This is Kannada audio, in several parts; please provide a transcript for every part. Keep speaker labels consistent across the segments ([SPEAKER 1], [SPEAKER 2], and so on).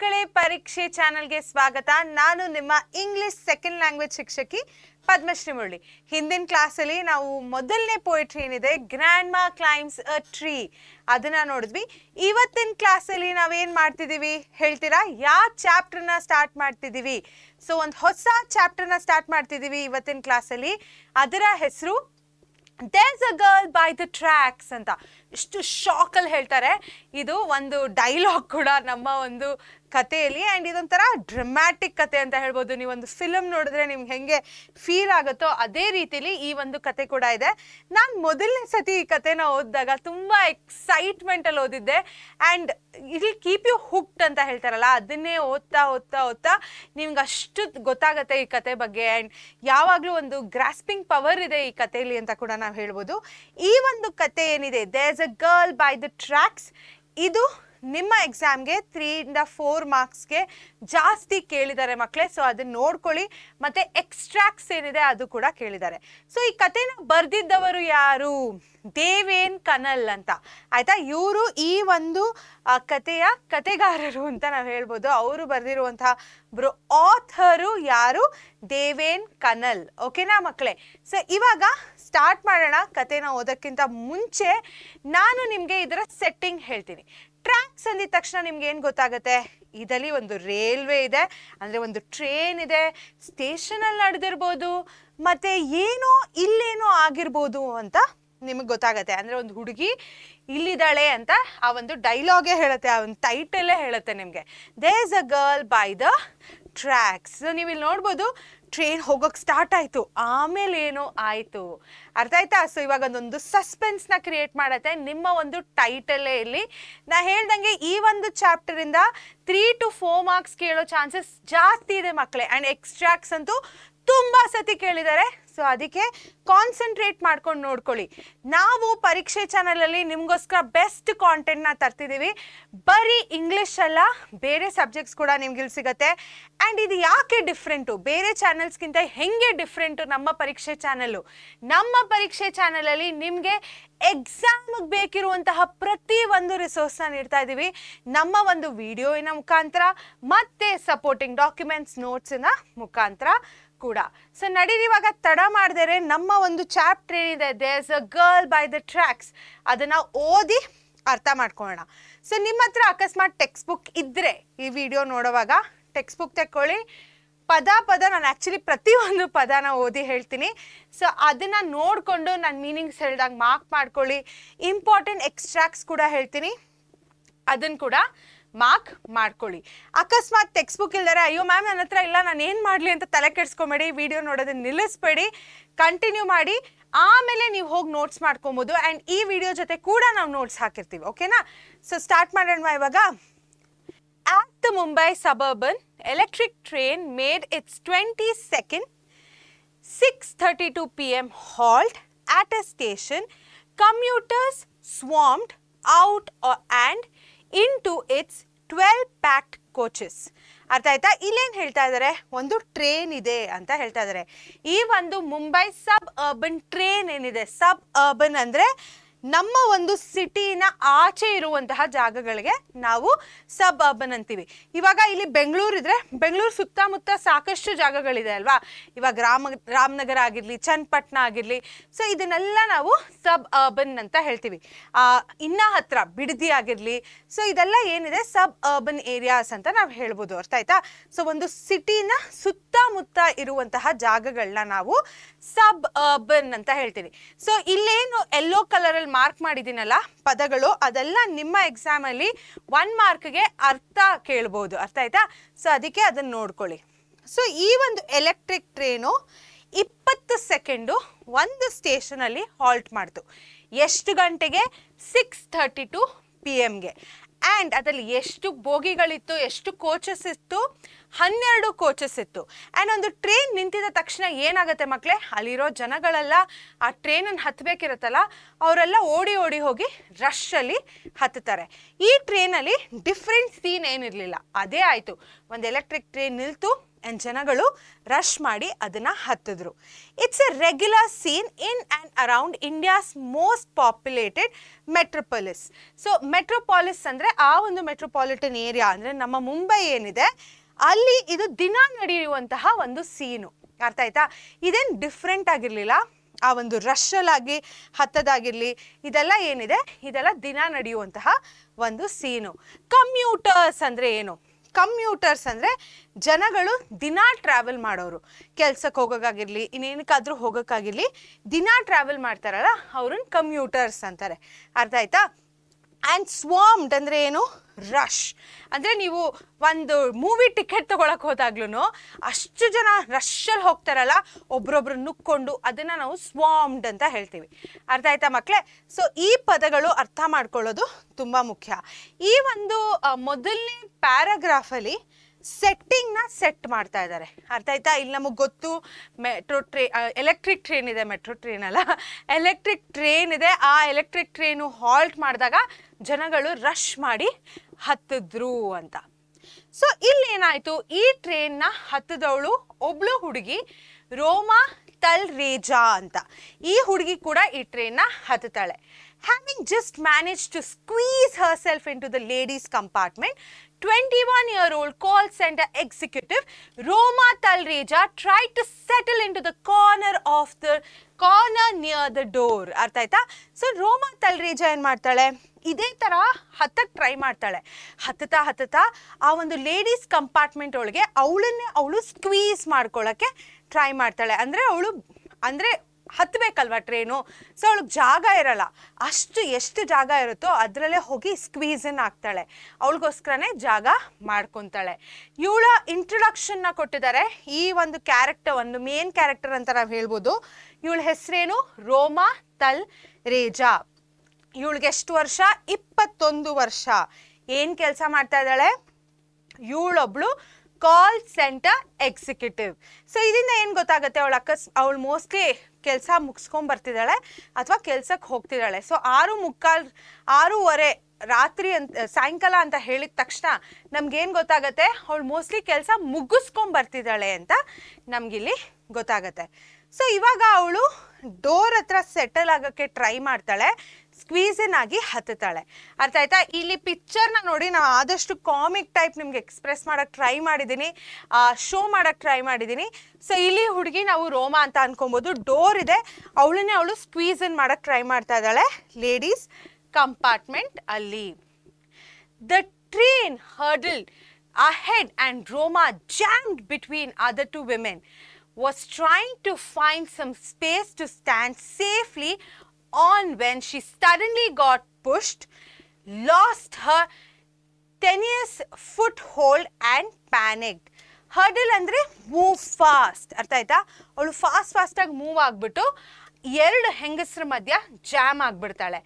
[SPEAKER 1] ಮಕ್ಕಳೇ ಪರೀಕ್ಷೆ ಚಾನೆಲ್ಗೆ ಸ್ವಾಗತ ನಾನು ನಿಮ್ಮ ಇಂಗ್ಲಿಷ್ ಸೆಕೆಂಡ್ ಲ್ಯಾಂಗ್ವೇಜ್ ಶಿಕ್ಷಕಿ ಪದ್ಮಶ್ರೀ ಮುರಳಿ ಹಿಂದಿನ ಕ್ಲಾಸಲ್ಲಿ ನಾವು ಮೊದಲನೇ ಪೋಯಿಟ್ರಿ ಏನಿದೆ ಗ್ರ್ಯಾಂಡ್ ಮಾ ಕ್ಲೈಮ್ಸ್ ಅ ಟ್ರೀ ಅದನ್ನು ನೋಡಿದ್ವಿ ಇವತ್ತಿನ ಕ್ಲಾಸಲ್ಲಿ ನಾವೇನು ಮಾಡ್ತಿದ್ದೀವಿ ಹೇಳ್ತೀರಾ ಯಾವ ಚಾಪ್ಟರ್ನ ಸ್ಟಾರ್ಟ್ ಮಾಡ್ತಿದ್ದೀವಿ ಸೊ ಒಂದು ಹೊಸ ಚಾಪ್ಟರ್ನ ಸ್ಟಾರ್ಟ್ ಮಾಡ್ತಿದ್ದೀವಿ ಇವತ್ತಿನ ಕ್ಲಾಸಲ್ಲಿ ಅದರ ಹೆಸರು there's a girl by the tracks ಅಂತ ಇಷ್ಟು ಶಾಕಲ್ಲಿ ಹೇಳ್ತಾರೆ ಇದು ಒಂದು ಡೈಲಾಗ್ ಕೂಡ ನಮ್ಮ ಒಂದು ಕಥೆಯಲ್ಲಿ ಆ್ಯಂಡ್ ಇದೊಂಥರ ಡ್ರಮ್ಯಾಟಿಕ್ ಕತೆ ಅಂತ ಹೇಳ್ಬೋದು ನೀವೊಂದು ಫಿಲಮ್ ನೋಡಿದ್ರೆ ನಿಮ್ಗೆ ಹೆಂಗೆ ಫೀಲ್ ಆಗುತ್ತೋ ಅದೇ ರೀತಿಲಿ ಈ ಒಂದು ಕತೆ ಕೂಡ ಇದೆ ನಾನು ಮೊದಲನೇ ಸತಿ ಈ ಕತೆನ ಓದಿದಾಗ ತುಂಬ ಎಕ್ಸೈಟ್ಮೆಂಟಲ್ಲಿ ಓದಿದ್ದೆ ಆ್ಯಂಡ್ ಇಲ್ಲಿ ಕೀಪ್ ಯು ಹುಕ್ಡ್ ಅಂತ ಹೇಳ್ತಾರಲ್ಲ ಅದನ್ನೇ ಓದ್ತಾ ಓದ್ತಾ ಓದ್ತಾ ನಿಮ್ಗೆ ಅಷ್ಟು ಗೊತ್ತಾಗತ್ತೆ ಈ ಕತೆ ಬಗ್ಗೆ ಆ್ಯಂಡ್ ಯಾವಾಗಲೂ ಒಂದು ಗ್ರಾಸ್ಪಿಂಗ್ ಪವರ್ ಇದೆ ಈ ಕಥೆಯಲ್ಲಿ ಅಂತ ಕೂಡ ನಾವು ಹೇಳ್ಬೋದು ಈ ಒಂದು ಕತೆ ಏನಿದೆ ದೇಸ್ a girl by the tracks ಇದು ನಿಮ್ಮ ಎಕ್ಸಾಮ್ಗೆ ತ್ರೀಯಿಂದ ಫೋರ್ ಮಾರ್ಕ್ಸ್ಗೆ ಜಾಸ್ತಿ ಕೇಳಿದ್ದಾರೆ ಮಕ್ಕಳೇ ಸೊ ಅದನ್ನ ನೋಡ್ಕೊಳ್ಳಿ ಮತ್ತು ಎಕ್ಸ್ಟ್ರಾಕ್ಟ್ಸ್ ಏನಿದೆ ಅದು ಕೂಡ ಕೇಳಿದ್ದಾರೆ ಸೊ ಈ ಕಥೆನ ಬರೆದಿದ್ದವರು ಯಾರು ದೇವೇನ್ ಕನಲ್ ಅಂತ ಆಯಿತಾ ಇವರು ಈ ಒಂದು ಕಥೆಯ ಕತೆಗಾರರು ಅಂತ ನಾವು ಹೇಳ್ಬೋದು ಅವರು ಬರೆದಿರುವಂತಹ ಬ್ರೋ ಆಥರು ಯಾರು ದೇವೇನ್ ಕನಲ್ ಓಕೆನಾ ಮಕ್ಕಳೇ ಸೊ ಇವಾಗ ಸ್ಟಾರ್ಟ್ ಮಾಡೋಣ ಕಥೆನ ಓದೋಕ್ಕಿಂತ ಮುಂಚೆ ನಾನು ನಿಮಗೆ ಇದರ ಸೆಟ್ಟಿಂಗ್ ಹೇಳ್ತೀನಿ ಟ್ರ್ಯಾಕ್ಸ್ ಅಂದಿದ ತಕ್ಷಣ ನಿಮ್ಗೆ ಏನು ಗೊತ್ತಾಗುತ್ತೆ ಇದರಲ್ಲಿ ಒಂದು ರೈಲ್ವೆ ಇದೆ ಅಂದರೆ ಒಂದು ಟ್ರೈನ್ ಇದೆ ಸ್ಟೇಷನಲ್ಲಿ ನಡೆದಿರ್ಬೋದು ಮತ್ತು ಏನೋ ಇಲ್ಲೇನೋ ಆಗಿರ್ಬೋದು ಅಂತ ನಿಮಗೆ ಗೊತ್ತಾಗತ್ತೆ ಅಂದರೆ ಒಂದು ಹುಡುಗಿ ಇಲ್ಲಿದ್ದಾಳೆ ಅಂತ ಆ ಒಂದು ಡೈಲಾಗೇ ಹೇಳುತ್ತೆ ಆ ಒಂದು ಟೈಟಲ್ಲೇ ಹೇಳುತ್ತೆ ನಿಮಗೆ there is a girl by the tracks ನೀವು ಇಲ್ಲಿ ನೋಡ್ಬೋದು ಟ್ರೈನ್ ಹೋಗೋಕೆ ಸ್ಟಾರ್ಟ್ ಆಯಿತು ಆಮೇಲೆ ಏನೋ ಆಯಿತು ಅರ್ಥ ಆಯ್ತಾ ಸೊ ಇವಾಗ ಅದೊಂದು ಸಸ್ಪೆನ್ಸ್ನ ಕ್ರಿಯೇಟ್ ಮಾಡತ್ತೆ ನಿಮ್ಮ ಒಂದು ಟೈಟಲೇ ಇಲ್ಲಿ ನಾ ಹೇಳ್ದಂಗೆ ಈ ಒಂದು ಚಾಪ್ಟರಿಂದ ತ್ರೀ ಟು ಫೋರ್ ಮಾರ್ಕ್ಸ್ ಕೇಳೋ ಚಾನ್ಸಸ್ ಜಾಸ್ತಿ ಇದೆ ಮಕ್ಕಳೇ ಆ್ಯಂಡ್ ಎಕ್ಸ್ಟ್ರಾಕ್ಸ್ ಅಂತೂ ತುಂಬ ಸತಿ ಕೇಳಿದ್ದಾರೆ ಸೊ ಅದಕ್ಕೆ ಕಾನ್ಸಂಟ್ರೇಟ್ ಮಾಡ್ಕೊಂಡು ನೋಡ್ಕೊಳ್ಳಿ ನಾವು ಪರೀಕ್ಷೆ ಚಾನಲಲ್ಲಿ ನಿಮಗೋಸ್ಕರ ಬೆಸ್ಟ್ ಕಾಂಟೆಂಟ್ನ ತರ್ತಿದ್ದೀವಿ ಬರೀ ಇಂಗ್ಲೀಷ್ ಅಲ್ಲ ಬೇರೆ ಸಬ್ಜೆಕ್ಟ್ಸ್ ಕೂಡ ಇಲ್ಲಿ ಸಿಗುತ್ತೆ ಆ್ಯಂಡ್ ಇದು ಯಾಕೆ ಡಿಫ್ರೆಂಟು ಬೇರೆ ಚಾನೆಲ್ಸ್ಗಿಂತ ಹೆಂಗೆ ಡಿಫ್ರೆಂಟು ನಮ್ಮ ಪರೀಕ್ಷೆ ಚಾನಲ್ಲು ನಮ್ಮ ಪರೀಕ್ಷೆ ಚಾನಲಲ್ಲಿ ನಿಮಗೆ ಎಕ್ಸಾಮ್ಗೆ ಬೇಕಿರುವಂತಹ ಪ್ರತಿ ಒಂದು ರಿಸೋರ್ಸ್ನ ನೀಡ್ತಾ ಇದ್ದೀವಿ ನಮ್ಮ ಒಂದು ವಿಡಿಯೋನ ಮುಖಾಂತರ ಮತ್ತು ಸಪೋರ್ಟಿಂಗ್ ಡಾಕ್ಯುಮೆಂಟ್ಸ್ ನೋಟ್ಸಿನ ಮುಖಾಂತರ ಕೂಡ ಸೊ ನಡೀರಿ ಇವಾಗ ತಡ ಮಾಡಿದರೆ ನಮ್ಮ ಒಂದು ಚಾಪ್ಟರ್ ಏನಿದೆ there's a girl by the tracks ಅದನ್ನು ಓದಿ ಅರ್ಥ ಮಾಡ್ಕೊಳ್ಳೋಣ ಸೊ ನಿಮ್ಮ ಹತ್ರ ಅಕಸ್ಮಾತ್ ಟೆಕ್ಸ್ಟ್ ಬುಕ್ ಇದ್ದರೆ ಈ ವಿಡಿಯೋ ನೋಡೋವಾಗ ಟೆಕ್ಸ್ಟ್ ಬುಕ್ ತೆಕ್ಕೊಳ್ಳಿ ಪದ ಪದ ನಾನು ಆ್ಯಕ್ಚುಲಿ ಪ್ರತಿಯೊಂದು ಪದನ ಓದಿ ಹೇಳ್ತೀನಿ ಸೊ ಅದನ್ನು ನೋಡಿಕೊಂಡು ನಾನು ಮೀನಿಂಗ್ಸ್ ಹೇಳ್ದಂಗೆ ಮಾರ್ಕ್ ಮಾಡ್ಕೊಳ್ಳಿ ಇಂಪಾರ್ಟೆಂಟ್ ಎಕ್ಸ್ಟ್ರಾಕ್ಟ್ಸ್ ಕೂಡ ಹೇಳ್ತೀನಿ ಅದನ್ನು ಕೂಡ மார்க் ಮಾಡ್ಕೊಳ್ಳಿ ಅಕಸ್ಮತ್ ಟೆಕ್ಸ್ಟ್ ಬುಕ್ ಇದ್ದರೆ ಅಯ್ಯೋ ಮ್ಯಾಮ್ ನನ್ನತ್ರ ಇಲ್ಲ ನಾನು ಏನು ಮಾಡ್ಲಿ ಅಂತ ತಲೆ ಕೆಡಿಸಿಕೊಂಡೆ ವಿಡಿಯೋ ನೋಡದ ನಿಲ್ಲಿಸ್ಬೇಡಿ ಕಂಟಿನ್ಯೂ ಮಾಡಿ ಆಮೇಲೆ ನೀವು ಹೋಗಿ ನೋಟ್ಸ್ ಮಾಡ್ಕೋಬಹುದು ಅಂಡ್ ಈ ವಿಡಿಯೋ ಜೊತೆ ಕೂಡ ನಾವು ನೋಟ್ಸ್ ಹಾಕಿರ್ತೀವಿ ಓಕೆನಾ ಸೋ ಸ್ಟಾರ್ಟ್ ಮಾಡೋಣವಾ ಈಗ ಆಕ್ಟ್ the Mumbai suburban electric train made its 22nd 6:32 PM halt at a station commuters swarmed out and into its twelve packed coaches ಅರ್ಥ ಆಯ್ತಾ ಇಲ್ಲೇನು ಹೇಳ್ತಾ ಇದ್ದಾರೆ ಒಂದು ಟ್ರೈನ್ ಇದೆ ಅಂತ ಹೇಳ್ತಾ ಇದ್ದಾರೆ ಈ ಒಂದು ಮುಂಬೈ ಸಬ್ ಅರ್ಬನ್ ಟ್ರೈನ್ ಏನಿದೆ ಸಬ್ ಅರ್ಬನ್ ಅಂದರೆ ನಮ್ಮ ಒಂದು ಸಿಟಿನ ಆಚೆ ಇರುವಂತಹ ಜಾಗಗಳಿಗೆ ನಾವು ಸಬ್ ಅರ್ಬನ್ ಅಂತೀವಿ ಇವಾಗ ಇಲ್ಲಿ ಬೆಂಗಳೂರು ಇದ್ರೆ ಬೆಂಗಳೂರು ಸುತ್ತಮುತ್ತ ಸಾಕಷ್ಟು ಜಾಗಗಳಿದೆ ಅಲ್ವಾ ಇವಾಗ ರಾಮ ರಾಮನಗರ ಆಗಿರಲಿ ಚನ್ನಪಟ್ಟಣ ಆಗಿರಲಿ ಸೊ ಇದನ್ನೆಲ್ಲ ನಾವು ಸಬ್ ಅರ್ಬನ್ ಅಂತ ಹೇಳ್ತೀವಿ ಇನ್ನ ಹತ್ರ ಬಿಡದಿ ಆಗಿರಲಿ ಸೊ ಇದೆಲ್ಲ ಏನಿದೆ ಸಬ್ ಅರ್ಬನ್ ಏರಿಯಾಸ್ ಅಂತ ನಾವು ಹೇಳ್ಬೋದು ಅರ್ಥ ಆಯ್ತಾ ಸೊ ಒಂದು ಸಿಟಿನ ಸುತ್ತಮುತ್ತ ಇರುವಂತಹ ಜಾಗಗಳನ್ನ ನಾವು ಸಬ್ ಅರ್ಬನ್ ಅಂತ ಹೇಳ್ತೀವಿ ಸೊ ಇಲ್ಲೇನು ಎಲ್ಲೋ ಕಲರಲ್ಲಿ ಮಾರ್ಕ್ ಮಾಡಿದ್ದೀನಲ್ಲ ಪದಗಳು ಅದೆಲ್ಲ ನಿಮ್ಮ ಎಕ್ಸಾಮಲ್ಲಿ ಒನ್ ಮಾರ್ಕ್ಗೆ ಅರ್ಥ ಕೇಳ್ಬೋದು ಅರ್ಥ ಆಯ್ತಾ ಸೊ ಅದಕ್ಕೆ ಅದನ್ನು ನೋಡ್ಕೊಳ್ಳಿ ಸೊ ಈ ಒಂದು ಎಲೆಕ್ಟ್ರಿಕ್ ಟ್ರೇನು ಇಪ್ಪತ್ತು ಸೆಕೆಂಡು ಒಂದು ಸ್ಟೇಷನಲ್ಲಿ ಹಾಲ್ಟ್ ಮಾಡ್ತು ಎಷ್ಟು ಗಂಟೆಗೆ ಸಿಕ್ಸ್ ಥರ್ಟಿ ಟು ಪಿ ಎಮ್ಗೆ ಆ್ಯಂಡ್ ಅದರಲ್ಲಿ ಎಷ್ಟು ಬೋಗಿಗಳಿತ್ತು ಎಷ್ಟು ಕೋಚಸ್ ಇತ್ತು ಹನ್ನೆರಡು ಕೋಚಸ್ ಇತ್ತು ಆ್ಯಂಡ್ ಒಂದು ಟ್ರೈನ್ ನಿಂತಿದ ತಕ್ಷಣ ಏನಾಗುತ್ತೆ ಮಕ್ಕಳೇ ಅಲ್ಲಿರೋ ಜನಗಳೆಲ್ಲ ಆ ಟ್ರೈನನ್ನು ಹತ್ತಬೇಕಿರುತ್ತಲ್ಲ ಅವರೆಲ್ಲ ಓಡಿ ಓಡಿ ಹೋಗಿ ರಶ್ಶಲ್ಲಿ ಹತ್ತುತ್ತಾರೆ ಈ ಟ್ರೈನಲ್ಲಿ ಡಿಫ್ರೆಂಟ್ ಸೀನ್ ಏನಿರಲಿಲ್ಲ ಅದೇ ಆಯಿತು ಒಂದು ಎಲೆಕ್ಟ್ರಿಕ್ ಟ್ರೈನ್ ನಿಲ್ತು ಆ್ಯಂಡ್ ಜನಗಳು ರಶ್ ಮಾಡಿ ಅದನ್ನು ಹತ್ತಿದ್ರು it's a regular scene in and around India's most populated metropolis so metropolis ಅಂದರೆ ಆ ಒಂದು ಮೆಟ್ರೋಪಾಲಿಟನ್ ಏರಿಯಾ ಅಂದರೆ ನಮ್ಮ ಮುಂಬೈ ಏನಿದೆ ಅಲ್ಲಿ ಇದು ದಿನ ನಡೆಯುವಂತಹ ಒಂದು ಸೀನು ಅರ್ಥ ಆಯ್ತಾ ಇದೇನು ಡಿಫ್ರೆಂಟ್ ಆಗಿರಲಿಲ್ಲ ಆ ಒಂದು ರಶ್ಷಲಾಗಿ ಹತ್ತದಾಗಿರಲಿ ಇದೆಲ್ಲ ಏನಿದೆ ಇದೆಲ್ಲ ದಿನ ನಡೆಯುವಂತಹ ಒಂದು ಸೀನು ಕಮ್ಯೂಟರ್ಸ್ ಅಂದರೆ ಏನು ಕಮ್ಯೂಟರ್ಸ್ ಅಂದರೆ ಜನಗಳು ದಿನ ಟ್ರಾವೆಲ್ ಮಾಡೋರು ಕೆಲ್ಸಕ್ಕೆ ಹೋಗೋಕ್ಕಾಗಿರಲಿ ಇನ್ನೇನಕ್ಕಾದರೂ ಹೋಗೋಕ್ಕಾಗಿರಲಿ ದಿನ ಟ್ರಾವೆಲ್ ಮಾಡ್ತಾರಲ್ಲ ಅವ್ರನ್ನ ಕಮ್ಯೂಟರ್ಸ್ ಅಂತಾರೆ ಅರ್ಥ ಆಯ್ತಾ ಆ್ಯಂಡ್ ಸ್ವಾಮ್ಡ್ ಅಂದರೆ ಏನು ರಶ್ ಅಂದರೆ ನೀವು ಒಂದು ಮೂವಿ ಟಿಕೆಟ್ ತೊಗೊಳಕ್ಕೆ ಹೋದಾಗ್ಲೂ ಅಷ್ಟು ಜನ ರಶ್ಶಲ್ಲಿ ಹೋಗ್ತಾರಲ್ಲ ಒಬ್ರೊಬ್ರು ನುಕ್ಕೊಂಡು ಅದನ್ನು ನಾವು ಸ್ವಾಮ್ಡ್ ಅಂತ ಹೇಳ್ತೀವಿ ಅರ್ಥ ಆಯ್ತಾ ಮಕ್ಕಳೇ ಸೊ ಈ ಪದಗಳು ಅರ್ಥ ಮಾಡ್ಕೊಳ್ಳೋದು ತುಂಬ ಮುಖ್ಯ ಈ ಒಂದು ಮೊದಲನೇ ಪ್ಯಾರಾಗ್ರಾಫಲ್ಲಿ ಸೆಟ್ಟಿಂಗ್ನ ಸೆಟ್ ಮಾಡ್ತಾ ಇದ್ದಾರೆ ಅರ್ಥ ಆಯ್ತಾ ಇಲ್ಲಿ ನಮಗೆ ಗೊತ್ತು ಮೆಟ್ರೋ ಟ್ರೇ ಎಲೆಕ್ಟ್ರಿಕ್ ಟ್ರೈನ್ ಇದೆ ಮೆಟ್ರೋ ಟ್ರೈನ್ ಅಲ್ಲ ಎಲೆಕ್ಟ್ರಿಕ್ ಟ್ರೈನ್ ಇದೆ ಆ ಎಲೆಕ್ಟ್ರಿಕ್ ಟ್ರೈನು ಹಾಲ್ಟ್ ಮಾಡಿದಾಗ ಜನಗಳು ರಶ್ ಮಾಡಿ ಹತ್ತಿದ್ರು ಅಂತ ಸೊ ಇಲ್ಲಿ ಏನಾಯ್ತು ಈ ಟ್ರೈನ್ನ ಹತ್ತಿದವಳು ಒಬ್ಳು ಹುಡುಗಿ ರೋಮಾ ತಲ್ ರೇಜಾ ಅಂತ ಈ ಹುಡುಗಿ ಕೂಡ ಈ ಟ್ರೈನ್ನ ಹತ್ತುತ್ತಾಳೆ having just manage to squeeze herself into the ladies compartment 21 year old call center executive Roma Talreja try to settle into the corner of the corner near the door ಅರ್ಥ ಆಯ್ತಾ ಸೊ ರೋಮಾ ತಲ್ರೇಜಾ ಏನು ಮಾಡ್ತಾಳೆ ಇದೇ ಥರ ಹತ್ತಕ್ಕೆ ಟ್ರೈ ಮಾಡ್ತಾಳೆ ಹತ್ತತಾ ಹತ್ತತಾ ಆ ಒಂದು ಲೇಡೀಸ್ ಕಂಪಾರ್ಟ್ಮೆಂಟ್ ಒಳಗೆ ಅವಳನ್ನೇ ಅವಳು ಸ್ಕ್ವೀಸ್ ಮಾಡ್ಕೊಳ್ಳೋಕ್ಕೆ ಟ್ರೈ ಮಾಡ್ತಾಳೆ ಅಂದರೆ ಅವಳು ಅಂದರೆ ಹತ್ತಬೇಕಲ್ವ ಟ್ರೈನು ಸೊ ಅವಳಿಗೆ ಜಾಗ ಇರಲ್ಲ ಅಷ್ಟು ಎಷ್ಟು ಜಾಗ ಇರುತ್ತೋ ಅದರಲ್ಲೇ ಹೋಗಿ ಸ್ಕ್ವೀಸನ್ ಆಗ್ತಾಳೆ ಅವಳಿಗೋಸ್ಕರನೇ ಜಾಗ ಮಾಡ್ಕೊತಾಳೆ ಇವಳ ಇಂಟ್ರೊಡಕ್ಷನ್ನ ಕೊಟ್ಟಿದ್ದಾರೆ ಈ ಒಂದು ಕ್ಯಾರೆಕ್ಟರ್ ಒಂದು ಮೇನ್ ಕ್ಯಾರೆಕ್ಟರ್ ಅಂತ ನಾವು ಹೇಳ್ಬೋದು ಇವಳ ಹೆಸರೇನು ರೋಮಾ ತಲ್ ರೇಜಾ ಇವಳಿಗೆ ಎಷ್ಟು ವರ್ಷ ಇಪ್ಪತ್ತೊಂದು ವರ್ಷ ಏನು ಕೆಲಸ ಮಾಡ್ತಾ ಇದ್ದಾಳೆ ಇವಳೊಬ್ಳು ಕಾಲ್ ಸೆಂಟರ್ ಎಕ್ಸಿಕ್ಯೂಟಿವ್ ಸೊ ಇದರಿಂದ ಏನು ಗೊತ್ತಾಗುತ್ತೆ ಅವಳು ಅಕಸ್ ಅವಳು ಮೋಸ್ಟ್ಲಿ ಕೆಲಸ ಮುಗಿಸ್ಕೊಂಡ್ ಬರ್ತಿದ್ದಾಳೆ ಅಥವಾ ಕೆಲ್ಸಕ್ಕೆ ಹೋಗ್ತಿದ್ದಾಳೆ ಸೊ ಆರು ಮುಕ್ಕಾಲ್ ಆರೂವರೆ ರಾತ್ರಿ ಅಂತ ಸಾಯಂಕಾಲ ಅಂತ ಹೇಳಿದ ತಕ್ಷಣ ನಮ್ಗೇನು ಗೊತ್ತಾಗತ್ತೆ ಅವಳು ಮೋಸ್ಟ್ಲಿ ಕೆಲಸ ಮುಗಿಸ್ಕೊಂಡ್ ಬರ್ತಿದ್ದಾಳೆ ಅಂತ ನಮಗಿಲ್ಲಿ ಗೊತ್ತಾಗತ್ತೆ ಸೊ ಇವಾಗ ಅವಳು ಡೋರ್ ಹತ್ರ ಸೆಟಲ್ ಆಗೋಕ್ಕೆ ಟ್ರೈ ಮಾಡ್ತಾಳೆ ಸ್ಕ್ವೀಸ್ ಇನ್ ಆಗಿ ಹತ್ತುತ್ತಾಳೆ ಅರ್ಥ ಆಯ್ತಾ ಇಲ್ಲಿ ಪಿಕ್ಚರ್ನ ನೋಡಿ ನಾವು ಆದಷ್ಟು ಕಾಮಿಕ್ ಟೈಪ್ ನಿಮ್ಗೆ ಎಕ್ಸ್ಪ್ರೆಸ್ ಮಾಡಕ್ ಟ್ರೈ ಮಾಡಿದ್ದೀನಿ ಶೋ ಮಾಡಕ್ ಟ್ರೈ ಮಾಡಿದ್ದೀನಿ ಸೊ ಇಲ್ಲಿ ಹುಡುಗಿ ನಾವು ರೋಮಾ ಅಂತ ಅನ್ಕೊಬೋದು ಡೋರ್ ಇದೆ ಅವಳನ್ನೇ ಅವಳು ಸ್ಕ್ವೀಸ್ ಇನ್ ಟ್ರೈ ಮಾಡ್ತಾ ಇದ್ದಾಳೆ ಲೇಡೀಸ್ ಕಂಪಾರ್ಟ್ಮೆಂಟ್ ಅಲ್ಲಿ the train hurtled ahead and Roma jammed between other two women was trying to find some space to stand safely on when she suddenly got pushed, lost her tenuous foothold and panicked. Hurtle ಅಂದರೆ ಮೂವ್ ಫಾಸ್ಟ್ ಅರ್ಥ ಆಯ್ತಾ ಅವಳು ಫಾಸ್ಟ್ ಫಾಸ್ಟಾಗಿ ಮೂವ್ ಆಗಿಬಿಟ್ಟು ಎರಡು ಹೆಂಗಸ್ರ ಮಧ್ಯ ಜಾಮ್ ಆಗಿಬಿಡ್ತಾಳೆ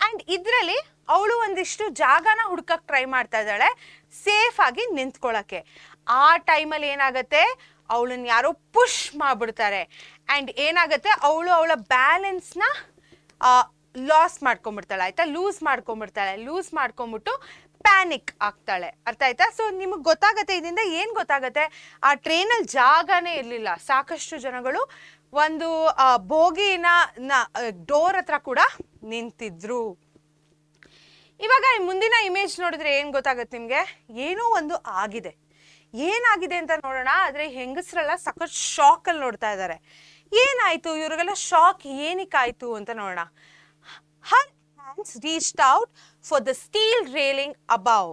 [SPEAKER 1] ಆ್ಯಂಡ್ ಇದರಲ್ಲಿ ಅವಳು ಒಂದಿಷ್ಟು ಜಾಗನ ಹುಡ್ಕಕ್ಕೆ ಟ್ರೈ ಮಾಡ್ತಾ ಇದ್ದಾಳೆ ಸೇಫ್ ಆಗಿ ನಿಂತ್ಕೊಳ್ಳೋಕ್ಕೆ ಆ ಟೈಮಲ್ಲಿ ಏನಾಗುತ್ತೆ ಅವಳನ್ನ ಯಾರೋ ಪುಷ್ ಮಾಡಿಬಿಡ್ತಾರೆ ಆ್ಯಂಡ್ ಏನಾಗುತ್ತೆ ಅವಳು ಅವಳ ಬ್ಯಾಲೆನ್ಸ್ನ ಲಾಸ್ ಮಾಡ್ಕೊಂಡ್ಬಿಡ್ತಾಳೆ ಆಯ್ತಾ ಲೂಸ್ ಮಾಡ್ಕೊಂಡ್ಬಿಡ್ತಾಳೆ ಲೂಸ್ ಮಾಡ್ಕೊಂಡ್ಬಿಟ್ಟು ಪ್ಯಾನಿಕ್ ಆಗ್ತಾಳೆ ಅರ್ಥ ಆಯ್ತಾ ಸೊ ನಿಮಗೆ ಗೊತ್ತಾಗತ್ತೆ ಇದರಿಂದ ಏನು ಗೊತ್ತಾಗತ್ತೆ ಆ ಟ್ರೈನಲ್ಲಿ ಜಾಗನೇ ಇರಲಿಲ್ಲ ಸಾಕಷ್ಟು ಜನಗಳು ಒಂದು ಬೋಗಿನ ಡೋರ್ ಹತ್ರ ಕೂಡ ನಿಂತಿದ್ರು ಇವಾಗ ಮುಂದಿನ ಇಮೇಜ್ ನೋಡಿದ್ರೆ ಏನು ಗೊತ್ತಾಗುತ್ತೆ ನಿಮಗೆ ಏನೋ ಒಂದು ಆಗಿದೆ ಏನಾಗಿದೆ ಅಂತ ನೋಡೋಣ ಆದರೆ ಹೆಂಗಸರೆಲ್ಲ ಸಖತ್ ಶಾಕಲ್ಲಿ ನೋಡ್ತಾ ಇದ್ದಾರೆ ಏನಾಯ್ತು ಇವರಿಗೆಲ್ಲ ಶಾಕ್ ಏನಕ್ಕಾಯಿತು ಅಂತ ನೋಡೋಣ reached out for the steel railing above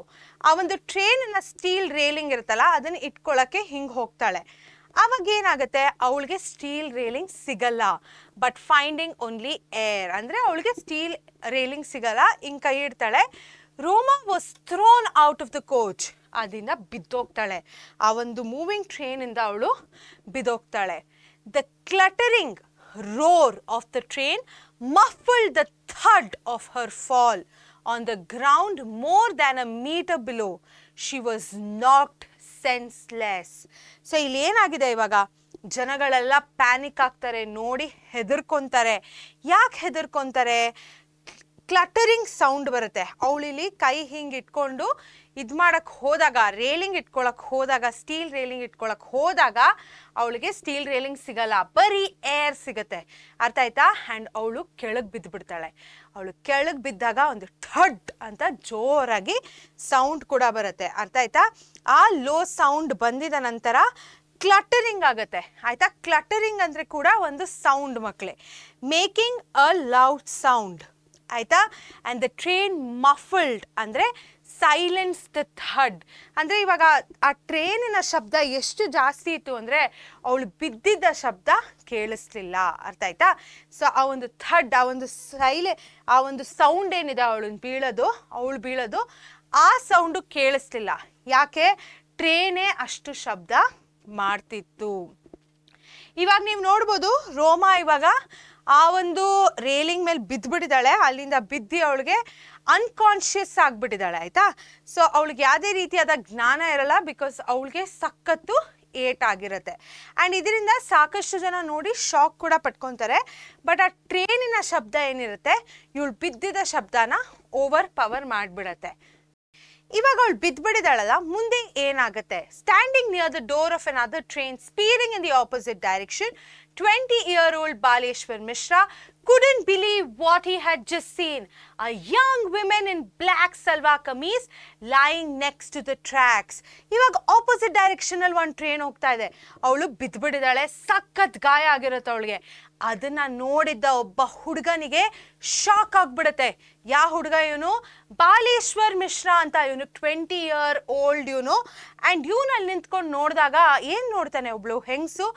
[SPEAKER 1] ಆ ಒಂದು ಟ್ರೇನಿನ ಸ್ಟೀಲ್ ರೇಲಿಂಗ್ ಇರುತ್ತಲ್ಲ ಅದನ್ನ ಇಟ್ಕೊಳ್ಳೋಕ್ಕೆ ಹಿಂಗೆ ಹೋಗ್ತಾಳೆ ಅವಾಗ ಏನಾಗುತ್ತೆ ಅವಳಿಗೆ ಸ್ಟೀಲ್ ರೇಲಿಂಗ್ ಸಿಗಲ್ಲ ಬಟ್ ಫೈಂಡಿಂಗ್ ಓನ್ಲಿ ಏರ್ ಅಂದರೆ ಅವಳಿಗೆ ಸ್ಟೀಲ್ ರೇಲಿಂಗ್ ಸಿಗಲ್ಲ ಹಿಂಗೆ ಕೈ ಇಡ್ತಾಳೆ Roma was thrown out of the coach ಅದರಿಂದ ಬಿದ್ದೋಗ್ತಾಳೆ ಆ ಒಂದು ಮೂವಿಂಗ್ ಟ್ರೇನಿಂದ ಅವಳು ಬಿದ್ದೋಗ್ತಾಳೆ The cluttering roar of the train muffled the thud of her fall. On the ground more than a meter below, she was knocked senseless. So ಇಲ್ಲಿ ಏನಾಗಿದೆ ಇವಾಗ ಜನಗಳೆಲ್ಲ ಪ್ಯಾನಿಕ್ ಆಗ್ತಾರೆ ನೋಡಿ ಹೆದರ್ಕೊಂತಾರೆ ಯಾಕೆ ಹೆದರ್ಕೊಂತಾರೆ ಕ್ಲಟರಿಂಗ್ ಸೌಂಡ್ ಬರುತ್ತೆ ಅವಳಿಲಿ ಕೈ ಹಿಂಗೆ ಇಟ್ಕೊಂಡು ಇದು ಮಾಡಕ್ಕೆ ಹೋದಾಗ ರೇಲಿಂಗ್ ಇಟ್ಕೊಳಕ್ಕೆ ಹೋದಾಗ ಸ್ಟೀಲ್ ರೇಲಿಂಗ್ ಇಟ್ಕೊಳಕ್ಕೆ ಹೋದಾಗ ಅವಳಿಗೆ ಸ್ಟೀಲ್ ರೇಲಿಂಗ್ ಸಿಗಲ್ಲ ಬರೀ ಏರ್ ಸಿಗುತ್ತೆ ಅರ್ಥ ಆಯ್ತಾ ಆ್ಯಂಡ್ ಅವಳು ಕೆಳಗೆ ಬಿದ್ದುಬಿಡ್ತಾಳೆ ಅವಳು ಕೆಳಗೆ ಬಿದ್ದಾಗ ಒಂದು ಥಡ್ ಅಂತ ಜೋರಾಗಿ ಸೌಂಡ್ ಕೂಡ ಬರುತ್ತೆ ಅರ್ಥ ಆಯ್ತಾ ಆ ಲೋ ಸೌಂಡ್ ಬಂದಿದ ನಂತರ ಕ್ಲಟರಿಂಗ್ ಆಗುತ್ತೆ ಆಯಿತಾ ಕ್ಲಟರಿಂಗ್ ಅಂದರೆ ಕೂಡ ಒಂದು ಸೌಂಡ್ ಮಕ್ಕಳೆ ಮೇಕಿಂಗ್ ಅ ಲೌಡ್ ಸೌಂಡ್ ಆಯಿತಾ ಆ್ಯಂಡ್ ದ ಟ್ರೈನ್ ಮಫಲ್ಡ್ ಅಂದರೆ ಸೈಲೆನ್ಸ್ ದ ಥಡ್ ಅಂದರೆ ಇವಾಗ ಆ ಟ್ರೇನಿನ ಶಬ್ದ ಎಷ್ಟು ಜಾಸ್ತಿ ಇತ್ತು ಅಂದರೆ ಅವಳು ಬಿದ್ದಿದ್ದ ಶಬ್ದ ಕೇಳಿಸ್ಲಿಲ್ಲ ಅರ್ಥ ಆಯ್ತಾ ಸೊ ಆ ಒಂದು ಥಡ್ ಆ ಒಂದು ಸೈಲೆ ಆ ಒಂದು ಸೌಂಡ್ ಏನಿದೆ ಅವಳನ್ನ ಬೀಳೋದು ಅವಳು ಬೀಳೋದು ಆ ಸೌಂಡು ಕೇಳಿಸ್ಲಿಲ್ಲ ಯಾಕೆ ಟ್ರೇನೇ ಅಷ್ಟು ಶಬ್ದ ಮಾಡ್ತಿತ್ತು ಇವಾಗ ನೀವು ನೋಡ್ಬೋದು ರೋಮಾ ಇವಾಗ ಆ ಒಂದು ರೇಲಿಂಗ್ ಮೇಲೆ ಬಿದ್ದುಬಿಟ್ಟಿದ್ದಾಳೆ ಅಲ್ಲಿಂದ ಬಿದ್ದು ಅವಳಿಗೆ ಅನ್ಕಾನ್ಷಿಯಸ್ ಆಗಿಬಿಟ್ಟಿದ್ದಾಳೆ ಆಯ್ತಾ ಸೊ ಅವಳಿಗೆ ಯಾವುದೇ ರೀತಿಯಾದ ಜ್ಞಾನ ಇರಲ್ಲ ಬಿಕಾಸ್ ಅವಳಿಗೆ ಸಖತ್ತು ಏಟ್ ಆಗಿರುತ್ತೆ ಆ್ಯಂಡ್ ಇದರಿಂದ ಸಾಕಷ್ಟು ಜನ ನೋಡಿ ಶಾಕ್ ಕೂಡ ಪಟ್ಕೊತಾರೆ ಬಟ್ ಆ ಟ್ರೇನಿನ ಶಬ್ದ ಏನಿರುತ್ತೆ ಇವಳು ಬಿದ್ದಿದ್ದ ಶಬ್ದನ ಓವರ್ ಪವರ್ ಮಾಡಿಬಿಡತ್ತೆ ಇವಾಗ ಅವಳು ಬಿದ್ದ್ಬಿಡಿದಾಳಲ್ಲ ಮುಂದೆ ಏನಾಗುತ್ತೆ standing near the door of another train speeding in the opposite direction twenty year old Baleshwar Mishra couldn't believe what he had just seen. A young woman in black salwar kameez lying next to the tracks. ಇವಾಗ ಆಪೋಸಿಟ್ ಡೈರೆಕ್ಷನಲ್ಲಿ ಒಂದು ಟ್ರೈನ್ ಹೋಗ್ತಾ ಇದೆ ಅವಳು ಬಿದ್ದುಬಿಟ್ಟಿದ್ದಾಳೆ ಸಖತ್ ಗಾಯ ಆಗಿರುತ್ತೆ ಅವಳಿಗೆ ಅದನ್ನ ನೋಡಿದ್ದ ಒಬ್ಬ ಹುಡುಗನಿಗೆ ಶಾಕ್ ಆಗ್ಬಿಡುತ್ತೆ ಯಾವ ಹುಡುಗ ಇವನು ಬಾಲೇಶ್ವರ್ ಮಿಶ್ರಾ ಅಂತ ಇವನು ಟ್ವೆಂಟಿ ಇಯರ್ ಓಲ್ಡ್ ಇವನು ಆ್ಯಂಡ್ ಇವನಲ್ಲಿ ನಿಂತ್ಕೊಂಡು ನೋಡಿದಾಗ ಏನು ನೋಡ್ತಾನೆ ಒಬ್ಳು ಹೆಂಗಸು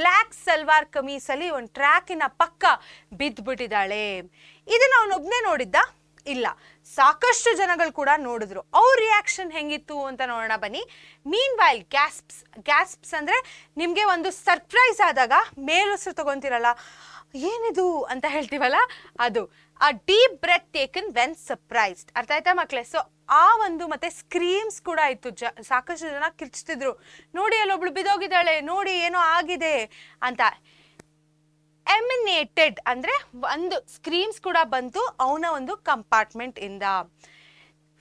[SPEAKER 1] ಬ್ಲ್ಯಾಕ್ ಸಲ್ವಾರ್ ಕಮೀಸಲ್ಲಿ ಒಂದು ಟ್ರ್ಯಾಕಿನ ಪಕ್ಕ ಬಿದ್ದ ಬಿದ್ದುಬಿಟ್ಟಿದ್ದಾಳೆ ಇದನ್ನ ಅವನೊಬ್ನೇ ನೋಡಿದ್ದ ಇಲ್ಲ ಸಾಕಷ್ಟು ಜನಗಳು ಕೂಡ ನೋಡಿದ್ರು ಅವ್ರ ರಿಯಾಕ್ಷನ್ ಹೆಂಗಿತ್ತು ಅಂತ ನೋಡೋಣ ಬನ್ನಿ ಮೀನ್ ವೈಲ್ ಗ್ಯಾಸ್ಪ್ಸ್ ಗ್ಯಾಸ್ಪ್ಸ್ ಅಂದರೆ ನಿಮಗೆ ಒಂದು ಸರ್ಪ್ರೈಸ್ ಆದಾಗ ಮೇಲೊಸರು ತಗೊಂತಿರಲ್ಲ ಏನಿದು ಅಂತ ಹೇಳ್ತೀವಲ್ಲ ಅದು ಆ deep breath taken when surprised ಅರ್ಥ ಆಯ್ತಾ ಮಕ್ಕಳೇ ಸೊ ಆ ಒಂದು ಮತ್ತೆ ಸ್ಕ್ರೀಮ್ಸ್ ಕೂಡ ಇತ್ತು ಜ ಸಾಕಷ್ಟು ಜನ ಕಿರ್ಚ್ತಿದ್ರು ನೋಡಿ ಅಲ್ಲೊಬ್ಳು ಬಿದ್ದೋಗಿದ್ದಾಳೆ ನೋಡಿ ಏನೋ ಆಗಿದೆ ಅಂತ ಎಮಿನೇಟೆಡ್ ಅಂದರೆ ಒಂದು ಸ್ಕ್ರೀನ್ಸ್ ಕೂಡ ಬಂತು ಅವನ ಒಂದು ಕಂಪಾರ್ಟ್ಮೆಂಟ್ ಇಂದ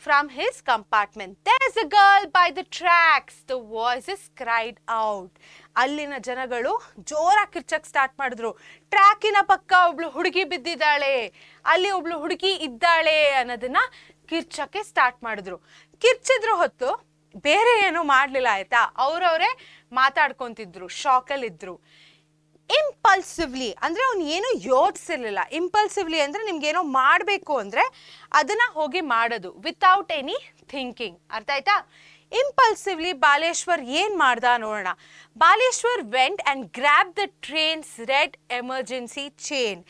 [SPEAKER 1] from his compartment there's a girl by the tracks the voice is cried out ಅಲ್ಲಿನ ಜನಗಳು ಜೋರಾಗಿ ಕಿರ್ಚಕ್ ಸ್ಟಾರ್ಟ್ ಮಾಡಿದ್ರು ಟ್ರ್ಯಾಕಿನ ಪಕ್ಕ ಒಬ್ಳು ಹುಡುಗಿ ಬಿದ್ದಿದ್ದಾಳೆ ಅಲ್ಲಿ ಒಬ್ಳು ಹುಡುಗಿ ಇದ್ದಾಳೆ ಅನ್ನೋದನ್ನ ಕಿರ್ಚಕ್ಕೆ ಸ್ಟಾರ್ಟ್ ಮಾಡಿದ್ರು ಕಿರ್ಚಿದ್ರು ಹೊತ್ತು ಬೇರೆ ಏನು ಮಾಡ್ಲಿಲ್ಲ ಆಯ್ತಾ ಅವ್ರವ್ರೆ ಮಾತಾಡ್ಕೊತಿದ್ರು ಶಾಕಲ್ಲಿದ್ರು ಇಂಪಲ್ಸಿವ್ಲಿ ಅಂದರೆ ಅವ್ನು ಏನೂ ಯೋಚಿಸಿರ್ಲಿಲ್ಲ ಇಂಪಲ್ಸಿವ್ಲಿ ಅಂದರೆ ನಿಮ್ಗೇನೋ ಮಾಡಬೇಕು ಅಂದರೆ ಅದನ್ನು ಹೋಗಿ ಮಾಡೋದು ವಿತೌಟ್ ಎನಿ ಥಿಂಕಿಂಗ್ ಅರ್ಥ ಆಯ್ತಾ ಇಂಪಲ್ಸಿವ್ಲಿ ಬಾಲೇಶ್ವರ್ ಏನು ಮಾಡ್ದ ನೋಡೋಣ Baleshwar went and grab the train's red emergency chain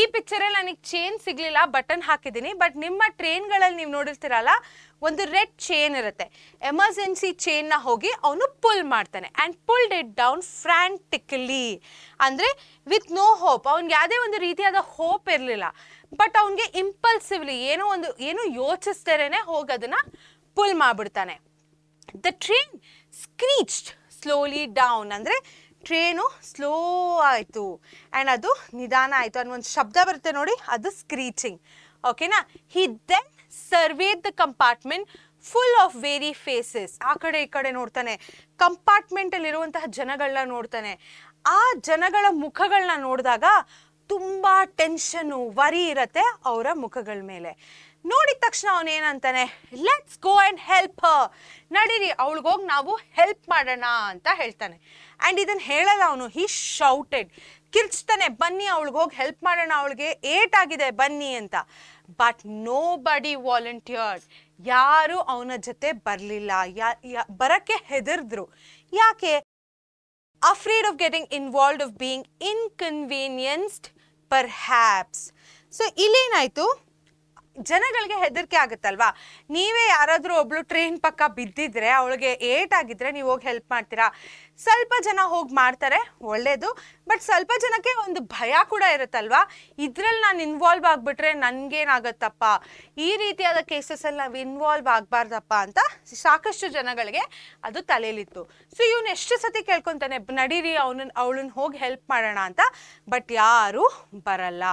[SPEAKER 1] ಈ ಪಿಕ್ಚರಲ್ಲಿ ನನಗೆ ಚೇನ್ ಸಿಗಲಿಲ್ಲ ಬಟನ್ ಹಾಕಿದ್ದೀನಿ ಬಟ್ ನಿಮ್ಮ ಟ್ರೈನ್ಗಳಲ್ಲಿ ನೀವು ನೋಡಿರ್ತೀರಲ್ಲ ಒಂದು ರೆಡ್ ಚೇನ್ ಇರುತ್ತೆ ಎಮರ್ಜೆನ್ಸಿ ಚೇನ್ನ ಹೋಗಿ ಅವನು ಪುಲ್ ಮಾಡ್ತಾನೆ and pulled it down frantically ಅಂದರೆ ವಿತ್ ನೋ ಹೋಪ್ ಅವ್ನಿಗೆ ಯಾವುದೇ ಒಂದು ರೀತಿಯಾದ ಹೋಪ್ ಇರಲಿಲ್ಲ ಬಟ್ ಅವನಿಗೆ ಇಂಪಲ್ಸಿವ್ಲಿ ಏನೋ ಒಂದು ಏನೋ ಯೋಚಿಸ್ತಾರೇನೆ ಹೋಗಿ ಅದನ್ನು ಪುಲ್ ಮಾಡಿಬಿಡ್ತಾನೆ the train screeched slowly down ಅಂದರೆ ಟ್ರೇನು ಸ್ಲೋ ಆಯಿತು ಆ್ಯಂಡ್ ಅದು ನಿಧಾನ ಆಯಿತು ಅನ್ನೋ ಒಂದು ಶಬ್ದ ಬರುತ್ತೆ ನೋಡಿ ಅದು ಸ್ಕ್ರೀಚಿಂಗ್ ಓಕೆನಾ he then surveyed the compartment full of weary faces ಆ ಕಡೆ ಈ ಕಡೆ ನೋಡ್ತಾನೆ ಇರುವಂತಹ ಜನಗಳನ್ನ ನೋಡ್ತಾನೆ ಆ ಜನಗಳ ಮುಖಗಳನ್ನ ನೋಡಿದಾಗ ತುಂಬ ಟೆನ್ಷನ್ನು ವರಿ ಇರತ್ತೆ ಅವರ ಮುಖಗಳ ಮೇಲೆ ನೋಡಿದ ತಕ್ಷಣ ಅವನೇನಂತಾನೆ ಲೆಟ್ಸ್ ಗೋ ಆ್ಯಂಡ್ ಹೆಲ್ಪ್ ನಡೀರಿ ಅವಳಿಗೋಗಿ ನಾವು ಹೆಲ್ಪ್ ಮಾಡೋಣ ಅಂತ ಹೇಳ್ತಾನೆ ಆ್ಯಂಡ್ ಇದನ್ನು ಹೇಳಲ್ಲ ಅವನು ಹಿ ಶೌಟೆಡ್ ಕಿರ್ಚ್ತಾನೆ ಬನ್ನಿ ಅವಳಿಗೋಗಿ ಹೆಲ್ಪ್ ಮಾಡೋಣ ಅವಳಿಗೆ ಏಟ್ ಆಗಿದೆ ಬನ್ನಿ ಅಂತ ಬಟ್ ನೋ ಬಡಿ ವಾಲಂಟಿಯರ್ಡ್ ಯಾರು ಅವನ ಜೊತೆ ಬರಲಿಲ್ಲ ಯಾ ಹೆದರಿದ್ರು ಯಾಕೆ afraid of getting involve of being inconvenienced perhaps so ಇಲ್ಲೇನಾಯಿತು ಜನಗಳಿಗೆ ಹೆದರಿಕೆ ಆಗುತ್ತಲ್ವಾ ನೀವೇ ಯಾರಾದರೂ ಒಬ್ಳು ಟ್ರೈನ್ ಪಕ್ಕ ಬಿದ್ದಿದ್ರೆ ಅವಳಿಗೆ ಏಟ್ ಆಗಿದ್ರೆ ನೀವು ಹೋಗಿ ಹೆಲ್ಪ್ ಮಾಡ್ತೀರಾ ಸ್ವಲ್ಪ ಜನ ಹೋಗಿ ಮಾಡ್ತಾರೆ ಒಳ್ಳೇದು ಬಟ್ ಸ್ವಲ್ಪ ಜನಕ್ಕೆ ಒಂದು ಭಯ ಕೂಡ ಇರುತ್ತಲ್ವಾ ಇದ್ರಲ್ಲಿ ನಾನು ಇನ್ವಾಲ್ವ್ ಆಗಿಬಿಟ್ರೆ ನನಗೇನಾಗತ್ತಪ್ಪ ಈ ರೀತಿಯಾದ ಕೇಸಸ್ ಅಲ್ಲಿ ನಾವು ಇನ್ವಾಲ್ವ್ ಆಗಬಾರ್ದಪ್ಪ ಅಂತ ಸಾಕಷ್ಟು ಜನಗಳಿಗೆ ಅದು ತಲೆಯಲ್ಲಿತ್ತು ಸೊ ಇವನು ಎಷ್ಟು ಸತಿ ಕೇಳ್ಕೊತಾನೆ ನಡೀರಿ ಅವನನ್ನ ಅವಳನ್ನ ಹೋಗಿ ಹೆಲ್ಪ್ ಮಾಡೋಣ ಅಂತ ಬಟ್ ಯಾರು ಬರಲ್ಲ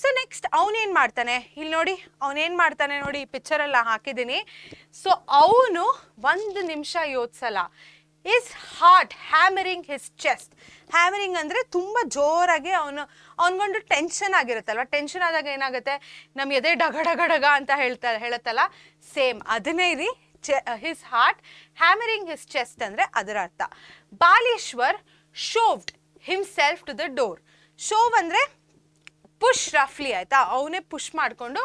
[SPEAKER 1] ಸೊ ನೆಕ್ಸ್ಟ್ ಅವನೇನು ಮಾಡ್ತಾನೆ ಇಲ್ಲಿ ನೋಡಿ ಅವನೇನು ಮಾಡ್ತಾನೆ ನೋಡಿ ಈ ಹಾಕಿದ್ದೀನಿ ಸೊ ಅವನು ಒಂದು ನಿಮಿಷ ಯೋಚಿಸಲ್ಲ his heart hammering his chest hammering ಅಂದರೆ ತುಂಬ ಜೋರಾಗಿ ಅವನು ಅವನಿಗೊಂದು ಟೆನ್ಷನ್ ಆಗಿರುತ್ತಲ್ವ ಟೆನ್ಷನ್ ಆದಾಗ ಏನಾಗುತ್ತೆ ನಮ್ಮ ಎದೆ ಡಗ ಡಗ ಡಗ ಅಂತ ಹೇಳ್ತಾ ಹೇಳುತ್ತಲ್ಲ ಸೇಮ್ ಅದನ್ನೇ ರೀ ಚೆ his heart hammering his chest ಅಂದರೆ ಅದರ ಅರ್ಥ Baleshwar shoved himself to the door shove ಅಂದರೆ ಪುಷ್ ರಫ್ಲಿ ಆಯ್ತಾ ಅವನೇ ಪುಷ್ ಮಾಡಿಕೊಂಡು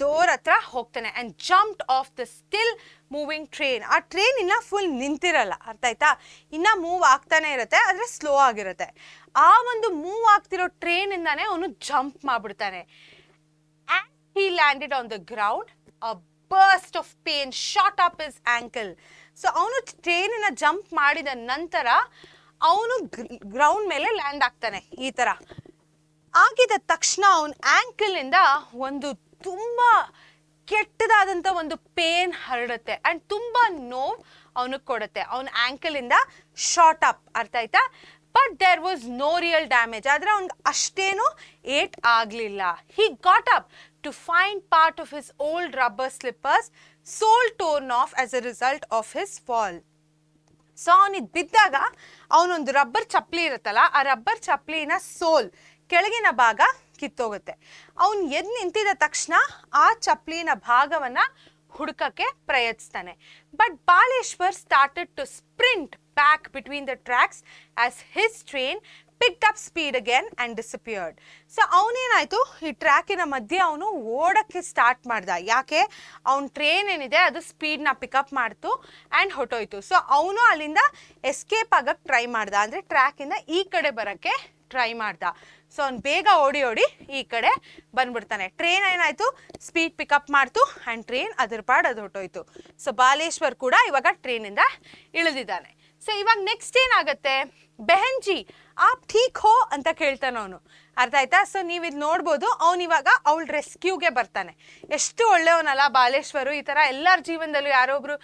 [SPEAKER 1] ಡೋರ್ ಹತ್ರ ಹೋಗ್ತಾನೆ and jumped off the still moving train ಆ ಟ್ರೈನ್ ಇನ್ನೂ ಫುಲ್ ನಿಂತಿರಲ್ಲ ಅರ್ಥ ಆಯ್ತಾ ಇನ್ನೂ ಮೂವ್ ಆಗ್ತಾನೆ ಇರುತ್ತೆ ಆದರೆ ಸ್ಲೋ ಆಗಿರುತ್ತೆ ಆ ಒಂದು ಮೂವ್ ಆಗ್ತಿರೋ ಟ್ರೈನಿಂದಾನೇ ಅವನು ಜಂಪ್ ಮಾಡಿಬಿಡ್ತಾನೆ and he landed on the ground a burst of pain shot up his ankle so ಅವನು ಟ್ರೈನಿನ ಜಂಪ್ ಮಾಡಿದ ನಂತರ ಅವನು ಗ್ರೌಂಡ್ ಮೇಲೆ ಲ್ಯಾಂಡ್ ಆಗ್ತಾನೆ ಈ ಥರ ಆಗಿದ ತಕ್ಷಣ ಅವನ ಆ್ಯಂಕಲ್ನಿಂದ ಒಂದು ತುಂಬ ಕೆಟ್ಟದಾದಂಥ ಒಂದು ಪೇನ್ ಹರಡುತ್ತೆ ಆ್ಯಂಡ್ ತುಂಬ ನೋವು ಅವನಿಗೆ ಕೊಡುತ್ತೆ ಅವನ ಆ್ಯಂಕಲಿಂದ ಶಾರ್ಟ್ ಅಪ್ ಅರ್ಥ ಆಯ್ತಾ but there was no real damage ಆದರೆ ಅವ್ನಿಗೆ ಅಷ್ಟೇನು ಏಟ್ ಆಗಲಿಲ್ಲ he got up to find part of his old rubber slippers sole torn off as a result of his fall so ಅವನಿಗೆ ಬಿದ್ದಾಗ ಅವನೊಂದು ರಬ್ಬರ್ ಚಪ್ಪಲಿ ಇರುತ್ತಲ್ಲ ಆ ರಬ್ಬರ್ ಚಪ್ಪಲಿನ ಸೋಲ್ ಕೆಳಗಿನ ಭಾಗ ಕಿತ್ತೋಗುತ್ತೆ ಅವನು ಎದ್ ನಿಂತಿದ ತಕ್ಷಣ ಆ ಚಪ್ಪಲಿನ ಭಾಗವನ್ನ ಹುಡುಕಕ್ಕೆ ಪ್ರಯತ್ನಿಸ್ತಾನೆ but Baleshwar started to sprint back between the tracks as his train pick up speed again and disappeared so ಅವನೇನಾಯ್ತು ಈ ಟ್ರ್ಯಾಕಿನ ಮಧ್ಯೆ ಅವನು ಓಡಕ್ಕೆ ಸ್ಟಾರ್ಟ್ ಮಾಡ್ದ ಯಾಕೆ ಅವನ ಟ್ರೈನ್ ಏನಿದೆ ಅದು ಸ್ಪೀಡ್ನ ಪಿಕಪ್ ಮಾಡ್ತು ಆ್ಯಂಡ್ ಹೊಟ್ಟೋಯ್ತು ಸೊ ಅವನು ಅಲ್ಲಿಂದ ಎಸ್ಕೇಪ್ ಆಗಕ್ಕೆ ಟ್ರೈ ಮಾಡ್ದ ಅಂದರೆ ಟ್ರ್ಯಾಕಿಂದ ಈ ಕಡೆ ಬರೋಕ್ಕೆ ಟ್ರೈ ಮಾಡ್ದ ಸೊ ಅವ್ನು ಬೇಗ ಓಡಿ ಓಡಿ ಈ ಕಡೆ ಬಂದ್ಬಿಡ್ತಾನೆ ಟ್ರೈನ್ ಏನಾಯ್ತು ಸ್ಪೀಡ್ ಪಿಕಪ್ ಮಾಡ್ತು ಆ್ಯಂಡ್ ಟ್ರೈನ್ ಅದ್ರ ಪಾಡ್ ಅದು ಹೊಟ್ಟೋಯ್ತು ಸೊ ಬಾಲೇಶ್ವರ್ ಕೂಡ ಇವಾಗ ಟ್ರೈನಿಂದ ಇಳಿದಿದ್ದಾನೆ ಸೊ ಇವಾಗ ನೆಕ್ಸ್ಟ್ ಏನಾಗುತ್ತೆ ಬೆಹನ್ಜಿ ಆಪ್ ಠೀಕ್ ಹೋ ಅಂತ ಕೇಳ್ತಾನೆ ಅವನು ಅರ್ಥ ಆಯ್ತಾ ಸೊ ನೀವು ಇದು ನೋಡ್ಬೋದು ಅವನಿವಾಗ ಅವಳ ರೆಸ್ಕ್ಯೂಗೆ ಬರ್ತಾನೆ ಎಷ್ಟು ಒಳ್ಳೆಯವನಲ್ಲ ಬಾಲೇಶ್ವರು ಈ ಥರ ಎಲ್ಲರ ಜೀವನದಲ್ಲೂ ಯಾರೊಬ್ರು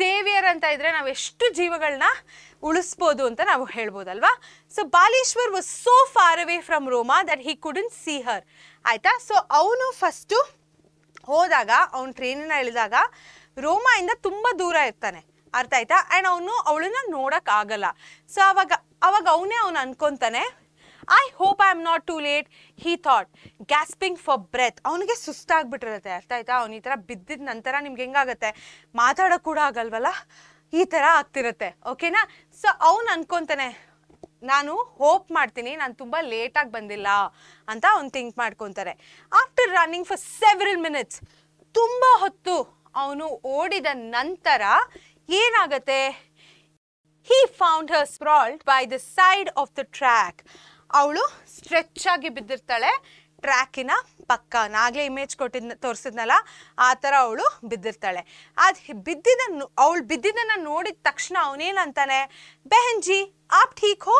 [SPEAKER 1] ಸೇವಿಯರ್ ಅಂತ ಇದ್ದರೆ ನಾವು ಎಷ್ಟು ಜೀವಗಳನ್ನ ಉಳಿಸ್ಬೋದು ಅಂತ ನಾವು ಹೇಳ್ಬೋದಲ್ವಾ so Baleshwar was so far away from Roma that he couldn't see her ಆಯ್ತಾ ಸೊ ಅವನು ಫಸ್ಟು ಹೋದಾಗ ಅವ್ನು ಟ್ರೈನಿನ ಇಳಿದಾಗ ರೋಮಾ ಇಂದ ತುಂಬ ದೂರ ಇರ್ತಾನೆ ಅರ್ಥ ಆಯ್ತಾ ಆ್ಯಂಡ್ ಅವನು ಅವಳನ್ನ ನೋಡೋಕ್ಕಾಗಲ್ಲ ಸೊ ಅವಾಗ ಅವಾಗ ಅವನೇ ಅವನು ಅನ್ಕೊತಾನೆ I hope I am not too late he thought gasping for breath ಅವನಿಗೆ ಸುಸ್ತಾಗ್ಬಿಟ್ಟಿರುತ್ತೆ ಅರ್ಥ ಆಯ್ತಾ ಅವ್ನು ಈ ಥರ ಬಿದ್ದಿದ ನಂತರ ನಿಮ್ಗೆ ಹೆಂಗಾಗತ್ತೆ ಮಾತಾಡೋಕೆ ಕೂಡ ಆಗಲ್ವಲ್ಲ ಈ ಥರ ಆಗ್ತಿರುತ್ತೆ ಓಕೆನಾ ಸೊ ಅವನು ಅನ್ಕೊತಾನೆ ನಾನು ಹೋಪ್ ಮಾಡ್ತೀನಿ ನಾನು ತುಂಬ ಲೇಟಾಗಿ ಬಂದಿಲ್ಲ ಅಂತ ಅವ್ನು ಥಿಂಕ್ ಮಾಡ್ಕೊತಾರೆ after running for several minutes ತುಂಬ ಹೊತ್ತು ಅವನು ಓಡಿದ ನಂತರ ಏನಾಗತ್ತೆ he found her sprawled by the side of the track ಅವಳು ಸ್ಟ್ರೆಚ್ ಆಗಿ ಬಿದ್ದಿರ್ತಾಳೆ ಟ್ರ್ಯಾಕಿನ ಪಕ್ಕ ನಾಗಲೇ ಇಮೇಜ್ ಕೊಟ್ಟಿದ್ ತೋರಿಸಿದ್ನಲ್ಲ ಆ ಥರ ಅವಳು ಬಿದ್ದಿರ್ತಾಳೆ ಅದು ಬಿದ್ದಿದ್ದನ್ನು ಅವಳು ಬಿದ್ದಿದ್ದನ್ನು ನೋಡಿದ ತಕ್ಷಣ ಅವನೇನಂತಾನೆ ಬೆಹನ್ಜಿ ಆಪ್ ಠೀಕ್ ಹೋ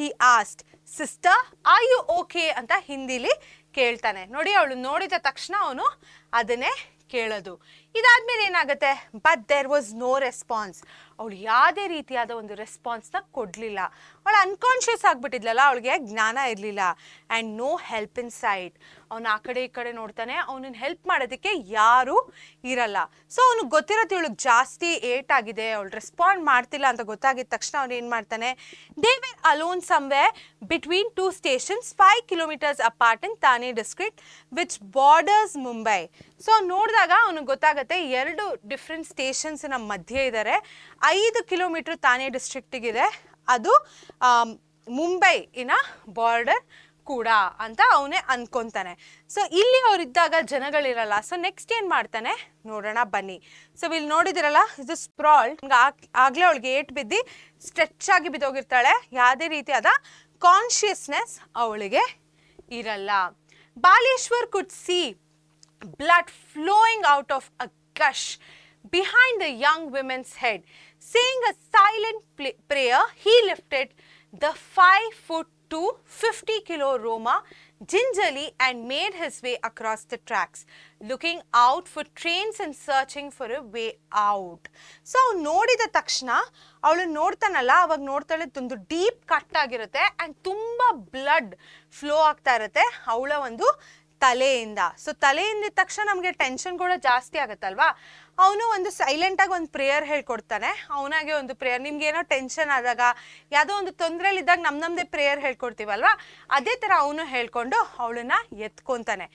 [SPEAKER 1] he asked sister are you okay ಅಂತ ಹಿಂದಿಲಿ ಕೇಳ್ತಾನೆ ನೋಡಿ ಅವಳು ನೋಡಿದ ತಕ್ಷಣ ಅವನು ಅದನ್ನೇ ಕೇಳೋದು ಇದಾದ್ಮೇಲೆ ಏನಾಗುತ್ತೆ but there was no response ಅವಳು ಯಾವುದೇ ರೀತಿಯಾದ ಒಂದು ರೆಸ್ಪಾನ್ಸ್ನ ಕೊಡಲಿಲ್ಲ ಅವಳು ಅನ್ಕಾನ್ಷಿಯಸ್ ಆಗಿಬಿಟ್ಟಿದ್ಲಲ್ಲ ಅವಳಿಗೆ ಜ್ಞಾನ ಇರಲಿಲ್ಲ and no help in sight ಅವ್ನು ಆ ಕಡೆ ಈ ಕಡೆ ನೋಡ್ತಾನೆ ಅವನನ್ನು ಹೆಲ್ಪ್ ಮಾಡೋದಕ್ಕೆ ಯಾರೂ ಇರಲ್ಲ ಸೊ ಅವ್ನಿಗೆ ಗೊತ್ತಿರೋದು ಇವಳಿಗೆ ಜಾಸ್ತಿ ಏಟ್ ಆಗಿದೆ ಅವಳು ರೆಸ್ಪಾಂಡ್ ಮಾಡ್ತಿಲ್ಲ ಅಂತ ಗೊತ್ತಾಗಿದ್ದ ತಕ್ಷಣ ಅವನು ಏನು ಮಾಡ್ತಾನೆ they were alone way between two stations five kilometres apart in Thane district which borders Mumbai so ನೋಡಿದಾಗ ಅವನಿಗೆ ಗೊತ್ತಾಗುತ್ತೆ ಎರಡು ಡಿಫ್ರೆಂಟ್ ಸ್ಟೇಷನ್ಸ್ನ ಮಧ್ಯೆ ಇದ್ದಾರೆ ಐದು ಕಿಲೋಮೀಟ್ರ್ ತಾನೆ ಡಿಸ್ಟ್ರಿಕ್ಟಿಗಿದೆ ಅದು ಇನ ಬಾರ್ಡರ್ ಕೂಡ ಅಂತ ಅವನೇ ಅಂದ್ಕೊತಾನೆ ಸೊ ಇಲ್ಲಿ ಅವರಿದ್ದಾಗ ಜನಗಳಿರಲ್ಲ ಸೊ ನೆಕ್ಸ್ಟ್ ಏನು ಮಾಡ್ತಾನೆ ನೋಡೋಣ ಬನ್ನಿ ಸೊ ಇಲ್ಲಿ ನೋಡಿದಿರಲ್ಲ ಇದು ಸ್ಪ್ರಾಲ್ ಆಗಲೇ ಅವಳಿಗೆ ಏಟ್ ಬಿದ್ದು ಸ್ಟ್ರೆಚ್ ಆಗಿ ಬಿದ್ದೋಗಿರ್ತಾಳೆ ಯಾವುದೇ ರೀತಿಯಾದ ಕಾನ್ಶಿಯಸ್ನೆಸ್ ಅವಳಿಗೆ ಇರಲ್ಲ Baleshwar could see blood flowing out of a gash behind the young women's head saying a silent prayer, he lifted the 5 foot to 50 kilo Roma gingerly and made his way across the tracks, looking out for trains and searching for a way out. So, Nodi the Takshna, Aulu Nortanala, Avag Nortale Tundu deep cut agirate and Tumba blood flow aktarate, Aula Vandu Tale inda. So, Tale in the tension, tension koda jasti agatalva. ಅವನು ಒಂದು ಸೈಲೆಂಟಾಗಿ ಒಂದು ಪ್ರೇಯರ್ ಹೇಳ್ಕೊಡ್ತಾನೆ ಅವನಾಗೆ ಒಂದು ಪ್ರೇಯರ್ ಏನೋ ಟೆನ್ಷನ್ ಆದಾಗ ಯಾವುದೋ ಒಂದು ತೊಂದರೆಲಿದ್ದಾಗ ನಮ್ಮ ನಮ್ಮದೇ ಪ್ರೇಯರ್ ಹೇಳ್ಕೊಡ್ತೀವಲ್ವ ಅದೇ ಥರ ಅವನು ಹೇಳ್ಕೊಂಡು ಅವಳನ್ನ ಎತ್ಕೊತಾನೆ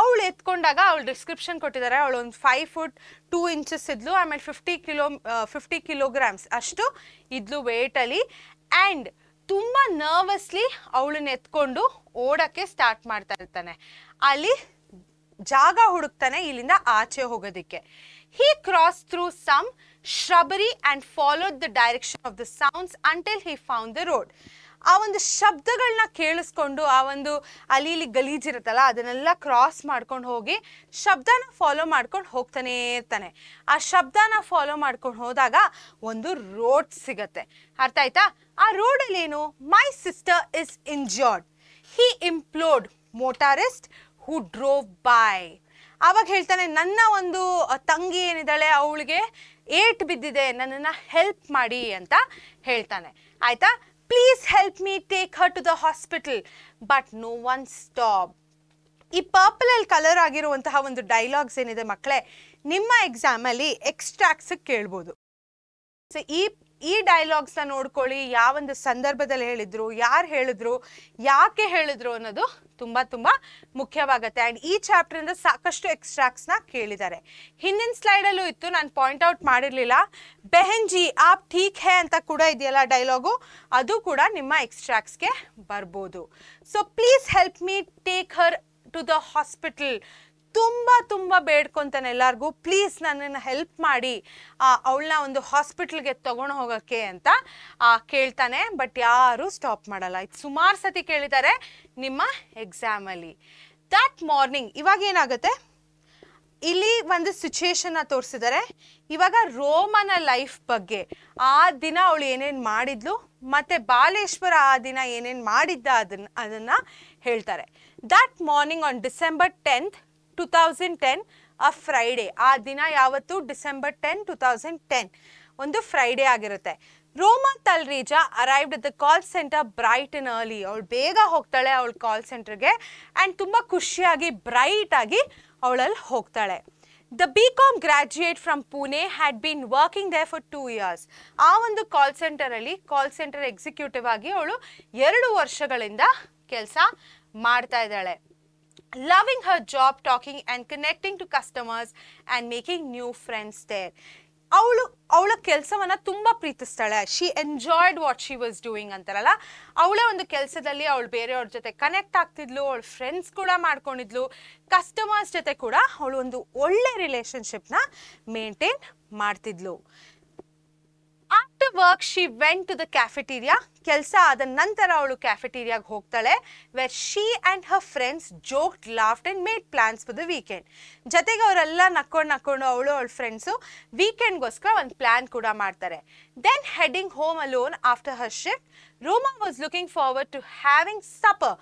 [SPEAKER 1] ಅವಳು ಎತ್ಕೊಂಡಾಗ ಅವಳು ಡಿಸ್ಕ್ರಿಪ್ಷನ್ ಕೊಟ್ಟಿದ್ದಾರೆ ಅವಳು ಒಂದು ಫೈವ್ ಫುಟ್ ಟೂ ಇಂಚಸ್ ಇದ್ಲು ಆಮೇಲೆ ಫಿಫ್ಟಿ ಕಿಲೋ ಫಿಫ್ಟಿ ಕಿಲೋಗ್ರಾಮ್ಸ್ ಅಷ್ಟು ಇದ್ಲು ಅಲ್ಲಿ ಆ್ಯಂಡ್ ತುಂಬ ನರ್ವಸ್ಲಿ ಅವಳನ್ನ ಎತ್ಕೊಂಡು ಓಡಕ್ಕೆ ಸ್ಟಾರ್ಟ್ ಮಾಡ್ತಾ ಇರ್ತಾನೆ ಅಲ್ಲಿ ಜಾಗ ಹುಡುಕ್ತಾನೆ ಇಲ್ಲಿಂದ ಆಚೆ ಹೋಗೋದಕ್ಕೆ He crossed through some shrubbery and followed the direction of the sounds until he found the road. ಆ ಒಂದು ಶಬ್ದಗಳನ್ನ ಕೇಳಿಸ್ಕೊಂಡು ಆ ಒಂದು ಅಲ್ಲಿ ಇಲ್ಲಿ ಗಲೀಜಿರುತ್ತಲ್ಲ ಅದನ್ನೆಲ್ಲ ಕ್ರಾಸ್ ಮಾಡ್ಕೊಂಡು ಹೋಗಿ ಶಬ್ದನ ಫಾಲೋ ಮಾಡ್ಕೊಂಡು ಹೋಗ್ತಾನೇ ಇರ್ತಾನೆ ಆ ಶಬ್ದನ ಫಾಲೋ ಮಾಡ್ಕೊಂಡು ಹೋದಾಗ ಒಂದು ರೋಡ್ ಸಿಗತ್ತೆ ಅರ್ಥ ಆಯ್ತಾ ಆ ರೋಡಲ್ಲಿ ಏನು my sister is injured he implored motorist who drove by ಆವಾಗ ಹೇಳ್ತಾನೆ ನನ್ನ ಒಂದು ತಂಗಿ ಏನಿದ್ದಾಳೆ ಅವಳಿಗೆ ಏಟ್ ಬಿದ್ದಿದೆ ನನ್ನನ್ನು ಹೆಲ್ಪ್ ಮಾಡಿ ಅಂತ ಹೇಳ್ತಾನೆ ಆಯಿತಾ please help me take her to the hospital but no one stop ಈ ಪರ್ಪಲಲ್ಲಿ ಕಲರ್ ಆಗಿರುವಂತಹ ಒಂದು ಡೈಲಾಗ್ಸ್ ಏನಿದೆ ಮಕ್ಕಳೇ ನಿಮ್ಮ ಎಕ್ಸಾಮಲ್ಲಿ ಎಕ್ಸ್ಟ್ರಾಕ್ಸ್ ಕೇಳ್ಬೋದು ಸೊ ಈ ಈ ನ ನೋಡ್ಕೊಳ್ಳಿ ಯಾವೊಂದು ಸಂದರ್ಭದಲ್ಲಿ ಹೇಳಿದ್ರು ಯಾರು ಹೇಳಿದ್ರು ಯಾಕೆ ಹೇಳಿದ್ರು ಅನ್ನೋದು ತುಂಬಾ ತುಂಬಾ ಮುಖ್ಯವಾಗುತ್ತೆ ಆ್ಯಂಡ್ ಈ ಇಂದ ಸಾಕಷ್ಟು ನ ಕೇಳಿದ್ದಾರೆ ಹಿಂದಿನ ಅಲ್ಲೂ ಇತ್ತು ನಾನು ಪಾಯಿಂಟ್ ಔಟ್ ಮಾಡಿರಲಿಲ್ಲ ಬೆಹೆನ್ಜಿ ಆಪ್ ಠೀಕ್ ಹೇ ಅಂತ ಕೂಡ ಇದೆಯಲ್ಲ ಡೈಲಾಗು ಅದು ಕೂಡ ನಿಮ್ಮ ಗೆ ಬರ್ಬೋದು so please help me take her to the hospital ತುಂಬ ತುಂಬ ಬೇಡ್ಕೊತಾನೆ ಎಲ್ಲರಿಗೂ ಪ್ಲೀಸ್ ನನ್ನನ್ನು ಹೆಲ್ಪ್ ಮಾಡಿ ಅವಳನ್ನ ಒಂದು ಹಾಸ್ಪಿಟ್ಲ್ಗೆ ತೊಗೊಂಡು ಹೋಗೋಕ್ಕೆ ಅಂತ ಕೇಳ್ತಾನೆ ಬಟ್ ಯಾರೂ ಸ್ಟಾಪ್ ಮಾಡಲ್ಲ ಇದು ಸುಮಾರು ಸತಿ ಕೇಳಿದ್ದಾರೆ ನಿಮ್ಮ ಎಕ್ಸಾಮಲ್ಲಿ ದಟ್ ಮಾರ್ನಿಂಗ್ ಇವಾಗ ಏನಾಗುತ್ತೆ ಇಲ್ಲಿ ಒಂದು ಸಿಚುವೇಶನ್ನ ತೋರಿಸಿದ್ದಾರೆ ಇವಾಗ ರೋಮನ ಲೈಫ್ ಬಗ್ಗೆ ಆ ದಿನ ಅವಳು ಏನೇನು ಮಾಡಿದ್ಲು ಮತ್ತು ಬಾಲೇಶ್ವರ ಆ ದಿನ ಏನೇನು ಮಾಡಿದ್ದ ಅದನ್ನ ಅದನ್ನು ಹೇಳ್ತಾರೆ that morning on December tenth two thousand ten a Friday ಆ ದಿನ ಯಾವತ್ತು December ten two thousand ten ಒಂದು ಫ್ರೈಡೇ ಆಗಿರುತ್ತೆ Roma Talreja arrived the call centre bright and early ಅವಳು ಬೇಗ ಹೋಗ್ತಾಳೆ ಅವಳ ಕಾಲ್ ಸೆಂಟರ್ಗೆ ಆ್ಯಂಡ್ ತುಂಬ ಖುಷಿಯಾಗಿ ಬ್ರೈಟಾಗಿ ಆಗಿ ಅವಳಲ್ಲಿ ಹೋಗ್ತಾಳೆ the B com graduate from Pune had been working there for two years ಆ ಒಂದು ಕಾಲ್ ಸೆಂಟರಲ್ಲಿ ಕಾಲ್ ಸೆಂಟರ್ ಎಕ್ಸಿಕ್ಯೂಟಿವ್ ಆಗಿ ಅವಳು ಎರಡು ವರ್ಷಗಳಿಂದ ಕೆಲಸ ಮಾಡ್ತಾ ಇದ್ದಾಳೆ loving her job, talking and connecting to customers and making new friends there. ಅವಳು ಅವಳ ಕೆಲಸವನ್ನು ತುಂಬ ಪ್ರೀತಿಸ್ತಾಳೆ she enjoyed what she was doing ಅಂತಾರಲ್ಲ ಅವಳೇ ಒಂದು ಕೆಲಸದಲ್ಲಿ ಅವಳು ಬೇರೆಯವ್ರ ಜೊತೆ ಕನೆಕ್ಟ್ ಆಗ್ತಿದ್ಲು ಅವಳು ಫ್ರೆಂಡ್ಸ್ ಕೂಡ ಮಾಡ್ಕೊಂಡಿದ್ಲು ಕಸ್ಟಮರ್ಸ್ ಜೊತೆ ಕೂಡ ಅವಳು ಒಂದು ಒಳ್ಳೆ ರಿಲೇಷನ್ಶಿಪ್ನ ಮೇಂಟೈನ್ ಮಾಡ್ತಿದ್ಲು after work she went to the cafeteria ಕೆಲಸ ಆದ ನಂತರ ಅವಳು ಕ್ಯಾಫೆಟೀರಿಯಾಗೆ ಹೋಗ್ತಾಳೆ where she and her friends joked laughed and made plans for the weekend ಜೊತೆಗೆ ಅವರೆಲ್ಲ ನಕ್ಕೊಂಡು ನಕ್ಕೊಂಡು ಅವಳು ಅವಳ ಫ್ರೆಂಡ್ಸು ವೀಕೆಂಡ್ಗೋಸ್ಕರ ಒಂದು ಪ್ಲ್ಯಾನ್ ಕೂಡ ಮಾಡ್ತಾರೆ then heading home alone after her shift Roma was looking forward to having supper